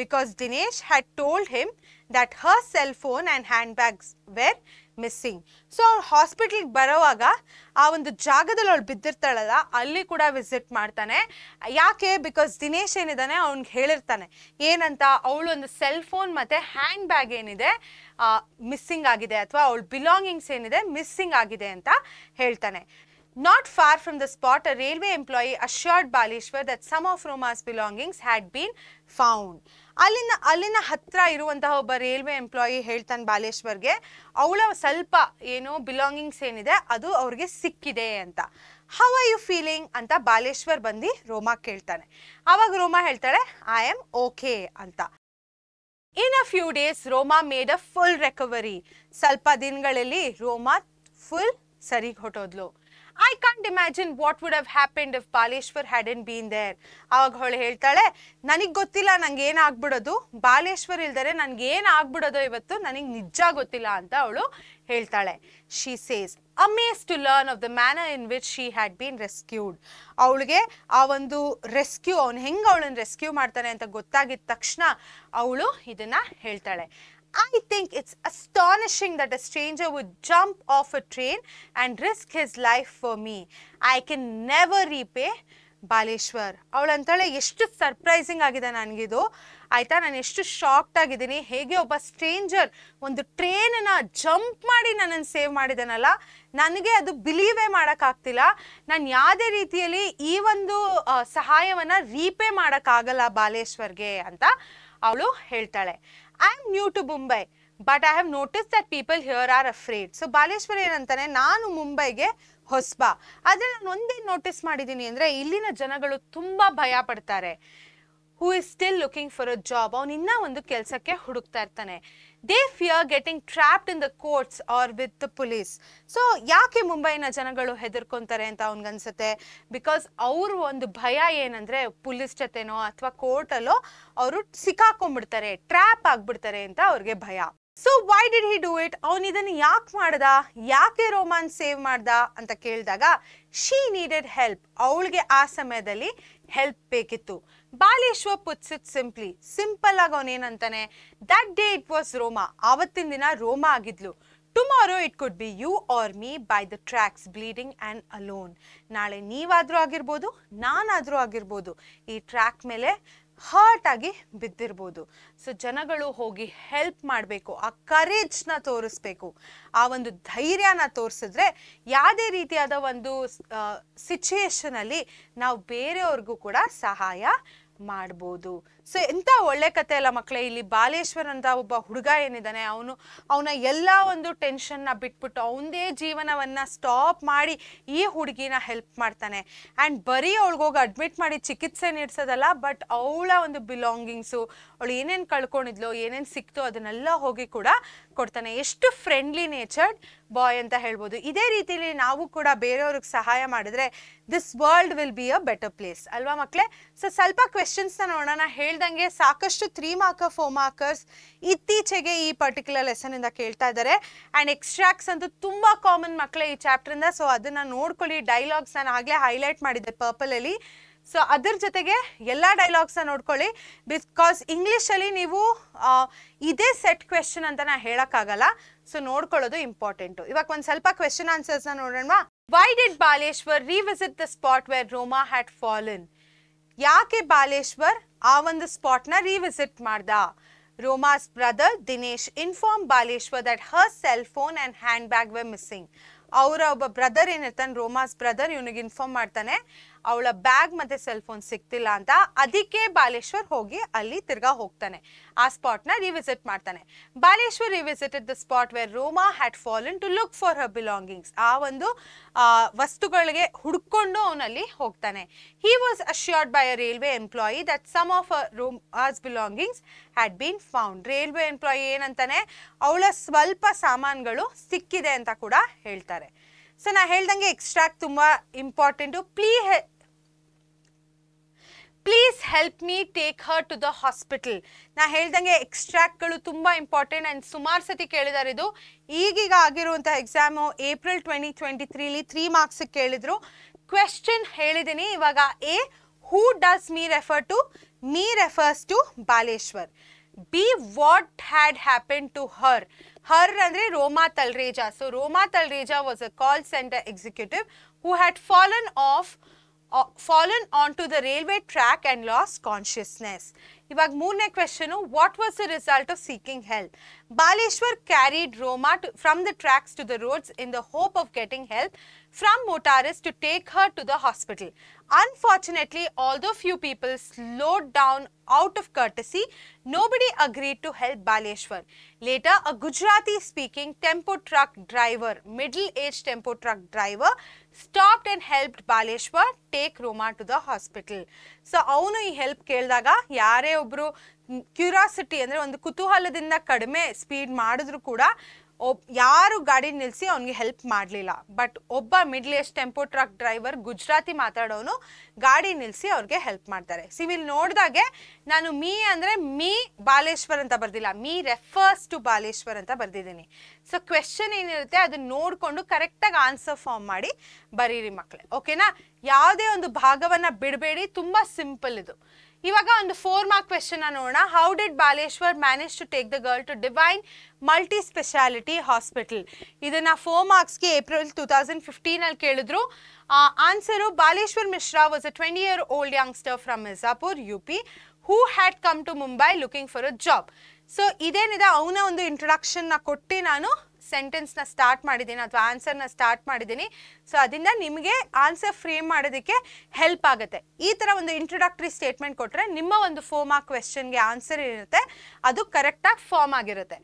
[SPEAKER 1] because Dinesh had told him that her cell phone and handbags were missing so ಅವ್ಳು ಹಾಸ್ಪಿಟ್ಲಿಗೆ ಬರೋವಾಗ ಆ ಒಂದು ಜಾಗದಲ್ಲಿ ಅವಳು ಬಿದ್ದಿರ್ತಾಳಲ್ಲ ಅಲ್ಲಿ ಕೂಡ ವಿಸಿಟ್ ಮಾಡ್ತಾನೆ ಯಾಕೆ ಬಿಕಾಸ್ ದಿನೇಶ್ ಏನಿದ್ದಾನೆ ಅವ್ನಿಗೆ ಹೇಳಿರ್ತಾನೆ ಏನಂತ ಅವಳು ಒಂದು ಸೆಲ್ ಫೋನ್ ಮತ್ತು ಹ್ಯಾಂಡ್ ಬ್ಯಾಗ್ ಏನಿದೆ ಮಿಸ್ಸಿಂಗ್ ಆಗಿದೆ ಅಥವಾ ಅವಳು ಬಿಲಾಂಗಿಂಗ್ಸ್ ಏನಿದೆ ಮಿಸ್ಸಿಂಗ್ ಆಗಿದೆ ಅಂತ ಹೇಳ್ತಾನೆ Not far from the spot, a railway employee assured that that some of Roma's belongings had been found. ಅಲ್ಲಿನ ಅಲ್ಲಿನ ಹತ್ರ ಇರುವಂತಹ ಒಬ್ಬ ರೈಲ್ವೆ ಎಂಪ್ಲಾಯಿ ಹೇಳ್ತಾನೆ ಬಾಲೇಶ್ವರ್ಗೆ ಅವಳ ಸ್ವಲ್ಪ ಏನು ಬಿಲಾಂಗಿಂಗ್ಸ್ ಏನಿದೆ ಅದು ಅವ್ರಿಗೆ ಸಿಕ್ಕಿದೆ ಅಂತ ಹೌ ಆರ್ ಯು ಫೀಲಿಂಗ್ ಅಂತ ಬಾಲೇಶ್ವರ್ ಬಂದು ರೋಮಾ ಕೇಳ್ತಾನೆ ಅವಾಗ ರೋಮಾ ಹೇಳ್ತಾಳೆ ಐ ಆಮ್ ಓಕೆ ಅಂತ in a few days Roma made a full recovery ಸ್ವಲ್ಪ ದಿನಗಳಲ್ಲಿ ರೋಮಾ ಫುಲ್ ಸರಿಗೆ ಹೊಟ್ಟೋದ್ಲು I can't imagine what would have happened if Baleshwar hadn't been there ಆವಾಗ ಅವಳು ಹೇಳ್ತಾಳೆ ನನಗ್ ಗೊತ್ತಿಲ್ಲ ನಂಗೆ ಏನಾಗ್ಬಿಡೋದು ಬಾಲೇಶ್ವರ್ ಇಲ್ದರೆ ನನಗೆ ಏನ್ ಆಗ್ಬಿಡೋದು ಇವತ್ತು ನನಗೆ ನಿಜ ಗೊತ್ತಿಲ್ಲ ಅಂತ ಅವಳು ಹೇಳ್ತಾಳೆ she says amazed to learn of the manner in which she had been rescued ಅವಳಿಗೆ ಆ ಒಂದು ರೆಸ್ಕ್ಯೂ ಅವ್ನು ಹೆಂಗೆ ಅವಳನ್ನು ರೆಸ್ಕ್ಯೂ ಮಾಡ್ತಾನೆ ಅಂತ ಗೊತ್ತಾಗಿದ ತಕ್ಷಣ ಅವಳು ಇದನ್ನು ಹೇಳ್ತಾಳೆ I think it's astonishing that a stranger would jump off a train and risk his life for me. I can never repay Baleshwar ಅವಳಂತಾಳೆ ಎಷ್ಟು ಸರ್ಪ್ರೈಸಿಂಗ್ ಆಗಿದೆ ನನಗಿದು ಆಯಿತಾ ನಾನು ಎಷ್ಟು ಶಾಕ್ಡ್ ಆಗಿದ್ದೀನಿ ಹೇಗೆ ಒಬ್ಬ ಸ್ಟ್ರೇಂಜರ್ ಒಂದು ಟ್ರೇನನ್ನು ಜಂಪ್ ಮಾಡಿ ನನ್ನನ್ನು ಸೇವ್ ಮಾಡಿದನಲ್ಲ ನನಗೆ ಅದು ಬಿಲೀವೇ ಮಾಡೋಕ್ಕಾಗ್ತಿಲ್ಲ ನಾನು ಯಾವುದೇ ರೀತಿಯಲ್ಲಿ ಈ ಒಂದು ಸಹಾಯವನ್ನು ರೀಪೇ ಮಾಡೋಕ್ಕಾಗಲ್ಲ ಬಾಲೇಶ್ವರ್ಗೆ ಅಂತ ಅವಳು ಹೇಳ್ತಾಳೆ I am new to Mumbai but I have notice that people here are afraid so Baleshwar ಏನಂತಾನೆ ನಾನು ಮುಂಬೈಗೆ ಹೊಸ್ಬ ಆದರೆ ನಾನು ಒಂದೇನು ನೋಟಿಸ್ ಮಾಡಿದ್ದೀನಿ ಅಂದರೆ ಇಲ್ಲಿನ ಜನಗಳು ತುಂಬ ಭಯ ಪಡ್ತಾರೆ who is still looking for a job ಅವನು ಇನ್ನೂ ಒಂದು ಕೆಲಸಕ್ಕೆ ಹುಡುಕ್ತಾ ಇರ್ತಾನೆ they fear getting trapped in the courts or with the police so ಯಾಕೆ ಮುಂಬೈನ ಜನಗಳು ಹೆದರ್ಕೊಂತಾರೆ ಅಂತ ಅನ್ಸುತ್ತೆ ಬಿಕಾಸ್ ಅವರು ಒಂದು ಭಯ ಏನಂದರೆ ಪೊಲೀಸ್ ಜೊತೆನೋ ಅಥವಾ ಕೋರ್ಟಲ್ಲೋ ಅವರು ಸಿಕ್ಕಾಕೊಂಡ್ಬಿಡ್ತಾರೆ ಟ್ರ್ಯಾಪ್ ಆಗ್ಬಿಡ್ತಾರೆ ಅಂತ ಅವ್ರಿಗೆ ಭಯ so why did he do it ಅವನು ಇದನ್ನು ಯಾಕೆ ಮಾಡ್ದ ಯಾಕೆ ರೋಮಾನ್ ಸೇವ್ ಮಾಡ್ದ ಅಂತ ಕೇಳಿದಾಗ ಶೀ ನೀಡೆಡ್ ಹೆಲ್ಪ್ ಅವಳಿಗೆ ಆ ಸಮಯದಲ್ಲಿ ಹೆಲ್ಪ್ ಬೇಕಿತ್ತು Baleshwar puts it simply simple ಆಗಿ ಅವನೇನಂತಾನೆ that day it was Roma ಆವತ್ತಿನ ದಿನ ರೋಮಾ ಆಗಿದ್ಲು tomorrow it could be you or me by the tracks bleeding and alone ನಾಳೆ ನೀವಾದರೂ ಆಗಿರ್ಬೋದು ನಾನಾದರೂ ಆಗಿರ್ಬೋದು ಈ ಟ್ರ್ಯಾಕ್ ಮೇಲೆ ಹರ್ಟ್ ಆಗಿ ಬಿದ್ದಿರ್ಬೋದು ಸೊ ಜನಗಳು ಹೋಗಿ ಹೆಲ್ಪ್ ಮಾಡಬೇಕು ಆ ಕರೇಜ್ನ ತೋರಿಸ್ಬೇಕು ಆ ಒಂದು ಧೈರ್ಯನ ತೋರಿಸಿದ್ರೆ ಯಾವುದೇ ರೀತಿಯಾದ ಒಂದು ಸಿಚುಯೇಷನಲ್ಲಿ ನಾವು ಬೇರೆಯವ್ರಿಗೂ ಕೂಡ ಸಹಾಯ ಮಾಡ್ಬೋದು ಸೊ ಎಂಥ ಒಳ್ಳೆ ಕತೆ ಅಲ್ಲ ಮಕ್ಕಳೇ ಇಲ್ಲಿ ಬಾಲೇಶ್ವರ್ ಅಂತ ಒಬ್ಬ ಹುಡುಗ ಏನಿದ್ದಾನೆ ಅವನು ಅವನ ಎಲ್ಲ ಒಂದು ಟೆನ್ಷನ್ನ ಬಿಟ್ಬಿಟ್ಟು ಅವನದೇ ಜೀವನವನ್ನ ಸ್ಟಾಪ್ ಮಾಡಿ ಈ ಹುಡುಗಿನ ಹೆಲ್ಪ್ ಮಾಡ್ತಾನೆ ಆ್ಯಂಡ್ ಬರೀ ಅವಳಿಗೋಗಿ ಅಡ್ಮಿಟ್ ಮಾಡಿ ಚಿಕಿತ್ಸೆ ನೀಡ್ಸೋದಲ್ಲ ಬಟ್ ಅವಳ ಒಂದು ಬಿಲಾಂಗಿಂಗ್ಸು ಅವಳು ಏನೇನು ಕಳ್ಕೊಂಡಿದ್ಲು ಏನೇನು ಸಿಕ್ತೋ ಅದನ್ನೆಲ್ಲ ಹೋಗಿ ಕೂಡ ಕೊಡ್ತಾನೆ ಎಷ್ಟು ಫ್ರೆಂಡ್ಲಿ ನೇಚರ್ಡ್ ಬಾಯ್ ಅಂತ ಹೇಳ್ಬೋದು ಇದೇ ರೀತಿಲಿ ನಾವು ಕೂಡ ಬೇರೆಯವ್ರಿಗೆ ಸಹಾಯ ಮಾಡಿದ್ರೆ this world will be a better place ಅಲ್ವಾ ಮಕ್ಕಳೇ ಸೊ ಸ್ವಲ್ಪ ಕ್ವೆಶನ್ಸ್ನ ನೋಡೋಣ ಹೇಳಿ ಹೇಳ್ದಂಗೆ ಸಾಕಷ್ಟು ತ್ರೀ ಮಾರ್ಕರ್ ಫೋರ್ ಮಾರ್ಕರ್ಸ್ ಇತ್ತೀಚೆಗೆ ಈ ಪರ್ಟಿಕ್ಯುಲರ್ ಲೆಸನ್ ಇಂದ ಕೇಳ್ತಾ ಇದ್ದಾರೆ ಅಂಡ್ ಎಕ್ಸ್ಟ್ರಾಕ್ಟ್ಸ್ ಅಂತೂ ತುಂಬಾ ಕಾಮನ್ ಮಕ್ಕಳೇ ಈ ಇಂದ ಸೊ ಅದನ್ನ ನೋಡ್ಕೊಳ್ಳಿ ಡೈಲಾಗ್ಸ್ ನಾನು ಆಗಲೇ ಹೈಲೈಟ್ ಮಾಡಿದ್ದೆ ಅಲ್ಲಿ ಸೊ ಅದ್ರ ಜೊತೆಗೆ ಎಲ್ಲ ಡೈಲಾಗ್ಸ್ ನೋಡ್ಕೊಳ್ಳಿ ಬಿಕಾಸ್ ಇಂಗ್ಲಿಷ್ ಅಲ್ಲಿ ನೀವು ಇದೇ ಸೆಟ್ ಕ್ವೆಶನ್ ಅಂತ ನಾ ಹೇಳೋಕ್ಕಾಗಲ್ಲ ಸೊ ನೋಡ್ಕೊಳ್ಳೋದು ಇಂಪಾರ್ಟೆಂಟ್ ಇವಾಗ ಒಂದು ಸ್ವಲ್ಪ ಕ್ವೆಶನ್ ಆನ್ಸರ್ಸ್ ನೋಡೋಣ why did Baleshwar revisit the spot where Roma had fallen યા કે બાલેશ્વર આવંદ સ્પોટ ના રીવિઝિટ માડદા Roma's brother Dinesh inform Baleshwar that her cell phone and handbag were missing ઓર ઓબ બ્રધર ઇને તન રોમાસ બ્રધર યુની ગ ઇન્ફોર્મ માટતાને ಅವಳ ಬ್ಯಾಗ್ ಮತ್ತೆ ಸೆಲ್ ಫೋನ್ ಸಿಕ್ತಿಲ್ಲ ಅಂತ ಅದಕ್ಕೆ ಬಾಲೇಶ್ವರ್ ಹೋಗಿ ಅಲ್ಲಿ ತಿರ್ಗಾ ಹೋಗ್ತಾನೆ ಆ ಸ್ಪಾಟ್ ನ ರಿವಿಸಿಟ್ ಮಾಡ್ತಾನೆ Baleshwar revisited the spot where Roma had fallen to look for her belongings ಆ ಒಂದು ವಸ್ತುಗಳಿಗೆ ಹುಡ್ಕೊಂಡು ಅವನಲ್ಲಿ ಹೋಗ್ತಾನೆ he was assured by a railway employee that some of Roma's belongings had been found railway employee ಏನಂತಾನೆ ಅವಳ ಸ್ವಲ್ಪ ಸಾಮಾನುಗಳು ಸಿಕ್ಕಿದೆ ಅಂತ ಕೂಡ ಹೇಳ್ತಾರೆ ಸೊ ನಾ ಹೇಳ್ದಂಗೆ ಎಕ್ಸ್ಟ್ರಾಕ್ಟ್ ತುಂಬ ಇಂಪಾರ್ಟೆಂಟು ಪ್ಲೀ please help me take her to the hospital ನಾ ಹೇಳ್ದಂಗೆ ಎಕ್ಸ್ಟ್ರಾಕ್ಟ್ಗಳು ತುಂಬ ಇಂಪಾರ್ಟೆಂಟ್ ಆ್ಯಂಡ್ ಸುಮಾರು ಸತಿ ಕೇಳಿದ್ದಾರೆ ಇದು ಈಗೀಗ ಆಗಿರುವಂಥ ಎಕ್ಸಾಮು ಏಪ್ರಿಲ್ ಟ್ವೆಂಟಿ ಟ್ವೆಂಟಿ ತ್ರೀಲಿ ತ್ರೀ ಮಾರ್ಕ್ಸಿಗೆ ಕೇಳಿದರು ಕ್ವೆಶನ್ ಹೇಳಿದ್ದೀನಿ ಇವಾಗ A who does me refer to me refers to Baleshwar B what had happen to her her ಅಂದರೆ Roma Talreja so Roma Talreja was a call centre executive who had fallen off fallen onto the railway track and lost consciousness. ಇವಾಗ ಮೂರನೇ question what was the result of seeking help Baleshwar carried Roma from the tracks to the roads in the hope of getting help from motorists to take her to the hospital. Unfortunately, although few people slowed down out of courtesy, nobody agreed to help Baleshwar. Later, a Gujarati-speaking tempo truck driver, middle-aged tempo truck driver, stopped and helped Baleshwar take Roma to the hospital. So, ಅವನು ಈ ಹೆಲ್ಪ್ ಕೇಳಿದಾಗ ಯಾರೇ ಒಬ್ಬರು ಕ್ಯೂರಾಸಿಟಿ ಅಂದರೆ ಒಂದು ಕುತೂಹಲದಿಂದ ಕಡಿಮೆ ಸ್ಪೀಡ್ ಮಾಡಿದ್ರು ಕೂಡ ಒಬ್ ಯಾರು ಗಾಡಿ ನಿಲ್ಲಿಸಿ ಅವ್ನಿಗೆ ಹೆಲ್ಪ್ ಮಾಡಲಿಲ್ಲ ಬಟ್ ಒಬ್ಬ middle aged tempo truck driver Gujarati ಮಾತಾಡೋನು ಗಾಡಿ ನಿಲ್ಲಿಸಿ ಅವ್ರಿಗೆ ಹೆಲ್ಪ್ ಮಾಡ್ತಾರೆ ಸಿವಿಲ್ ನೋಡಿದಾಗೆ ನಾನು ಮೀ ಅಂದರೆ ಮೀ ಬಾಲೇಶ್ವರ್ ಅಂತ ಬರ್ದಿಲ್ಲ ಮೀ ರೆಫರ್ಸ್ ಟು ಬಾಲೇಶ್ವರ್ ಅಂತ ಬರ್ದಿದ್ದೀನಿ ಸೊ ಕ್ವೆಶನ್ ಏನಿರುತ್ತೆ ಅದನ್ನ ನೋಡಿಕೊಂಡು ಕರೆಕ್ಟಾಗಿ ಆನ್ಸರ್ ಫಾರ್ಮ್ ಮಾಡಿ ಬರೀರಿ ಮಕ್ಕಳೇ ಓಕೆನಾ ಯಾವುದೇ ಒಂದು ಭಾಗವನ್ನು ಬಿಡಬೇಡಿ ತುಂಬ ಸಿಂಪಲ್ ಇದು ಇವಾಗ ಒಂದು ಫೋರ್ ಮಾರ್ಕ್ ಕ್ವೆಶನ್ ನೋಡೋಣ how did Baleshwar manage to take the girl to Divine multi speciality hospital ಇದನ್ನ ಫೋರ್ ಮಾರ್ಕ್ಸ್ಗೆ ಏಪ್ರಿಲ್ ಟೂ ತೌಸಂಡ್ ಫಿಫ್ಟೀನಲ್ಲಿ ಕೇಳಿದ್ರು answer Baleshwar Mishra was a twenty year old youngster from Mirzapur U P who had come to Mumbai looking for a job so ಇದೇನಿದೆ ಅವನ ಒಂದು ಇಂಟ್ರೊಡಕ್ಷನ್ನ ಕೊಟ್ಟು ನಾನು sentence na start maadidini athwa answer na start maadidini so adinda nimge answer frame maadodike help agutte ee tara ondu introductory statement kotre nimma ondu form mark question ge answer irutte adu correct ah form agirutte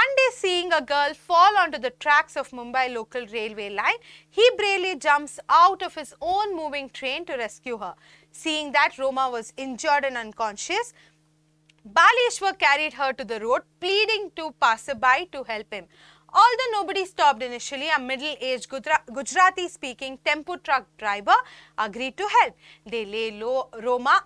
[SPEAKER 1] one day seeing a girl fall onto the tracks of mumbai local railway line he bravely jumps out of his own moving train to rescue her seeing that roma was injured and unconscious Baleshwar carried her to the road, pleading to passerby to help him. Although nobody stopped initially, a middle-aged Gujarati-speaking tempo truck driver agreed to help. They lay low Roma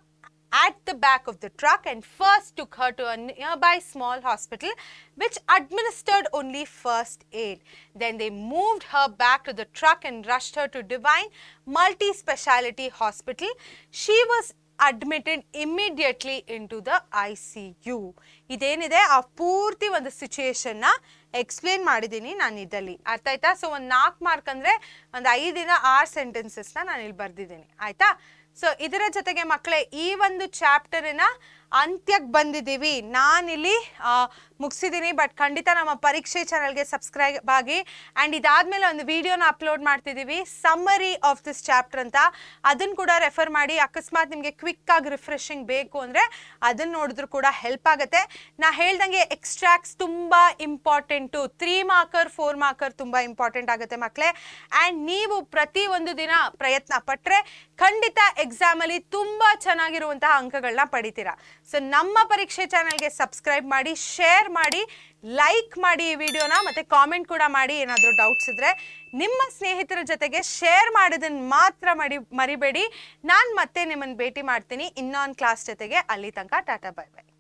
[SPEAKER 1] at the back of the truck and first took her to a nearby small hospital which administered only first aid. Then they moved her back to the truck and rushed her to Divine Multi-Speciality Hospital. She was admitted immediately into the ICU. ಇದೇನಿದೆ ಆ ಪೂರ್ತಿ situation ಸಿಚುಯೇಷನ್ನ ಎಕ್ಸ್ಪ್ಲೇನ್ ಮಾಡಿದ್ದೀನಿ ನಾನು ಇದರಲ್ಲಿ ಅರ್ಥ ಆಯ್ತಾ ಸೊ ಒಂದು ನಾಲ್ಕು ಮಾರ್ಕ್ ಅಂದರೆ ಒಂದು ಐದಿನ ಆರು ಸೆಂಟೆನ್ಸಸ್ನ ನಾನು ಇಲ್ಲಿ ಬರೆದಿದ್ದೀನಿ ಆಯಿತಾ ಸೊ ಇದರ ಜೊತೆಗೆ ಮಕ್ಕಳೇ ಈ ಒಂದು ಚಾಪ್ಟರಿನ ಅಂತ್ಯಕ್ಕೆ ಬಂದಿದ್ದೀವಿ ನಾನಿಲ್ಲಿ ಮುಗಿಸಿದ್ದೀನಿ ಬಟ್ ಖಂಡಿತ ನಮ್ಮ ಪರೀಕ್ಷೆ ಚಾನಲ್ಗೆ ಸಬ್ಸ್ಕ್ರೈಬ್ ಆಗಿ ಆ್ಯಂಡ್ ಇದಾದಮೇಲೆ ಒಂದು ವೀಡಿಯೋನ ಅಪ್ಲೋಡ್ ಮಾಡ್ತಿದ್ದೀವಿ ಸಮ್ಮರಿ ಆಫ್ ದಿಸ್ ಚಾಪ್ಟರ್ ಅಂತ ಅದನ್ನು ಕೂಡ ರೆಫರ್ ಮಾಡಿ ಅಕಸ್ಮಾತ್ ನಿಮಗೆ ಕ್ವಿಕ್ಕಾಗಿ ರಿಫ್ರೆಶಿಂಗ್ ಬೇಕು ಅಂದರೆ ಅದನ್ನು ನೋಡಿದ್ರೂ ಕೂಡ ಹೆಲ್ಪ್ ಆಗುತ್ತೆ ನಾ ಹೇಳ್ದಂಗೆ ಎಕ್ಸ್ಟ್ರಾಕ್ಟ್ಸ್ ತುಂಬ important three marker four marker ತುಂಬ ಇಂಪಾರ್ಟೆಂಟ್ ಆಗುತ್ತೆ ಮಕ್ಕಳೇ ಆ್ಯಂಡ್ ನೀವು ಪ್ರತಿ ಒಂದು ದಿನ ಪ್ರಯತ್ನ ಪಟ್ಟರೆ ಖಂಡಿತ ಎಕ್ಸಾಮ್ ಅಲ್ಲಿ ತುಂಬಾ ಚೆನ್ನಾಗಿರುವಂತಹ ಅಂಕಗಳನ್ನ ಪಡಿತೀರಾ ಸೊ ನಮ್ಮ ಪರೀಕ್ಷೆ ಚಾನಲ್ಗೆ ಸಬ್ಸ್ಕ್ರೈಬ್ ಮಾಡಿ ಶೇರ್ ಮಾಡಿ ಲೈಕ್ ಮಾಡಿ ಈ ವಿಡಿಯೋನ ಮತ್ತೆ ಕಾಮೆಂಟ್ ಕೂಡ ಮಾಡಿ ಏನಾದರೂ ಡೌಟ್ಸ್ ಇದ್ರೆ ನಿಮ್ಮ ಸ್ನೇಹಿತರ ಜೊತೆಗೆ ಶೇರ್ ಮಾಡೋದನ್ನ ಮಾತ್ರ ಮಾಡಿ ಮರಿಬೇಡಿ ನಾನು ಮತ್ತೆ ನಿಮ್ಮನ್ನು ಭೇಟಿ ಮಾಡ್ತೀನಿ ಇನ್ನೊಂದು ಕ್ಲಾಸ್ ಜೊತೆಗೆ ಅಲ್ಲಿ ತನಕ ಟಾಟಾ ಬಾಯ್ ಬಾಯ್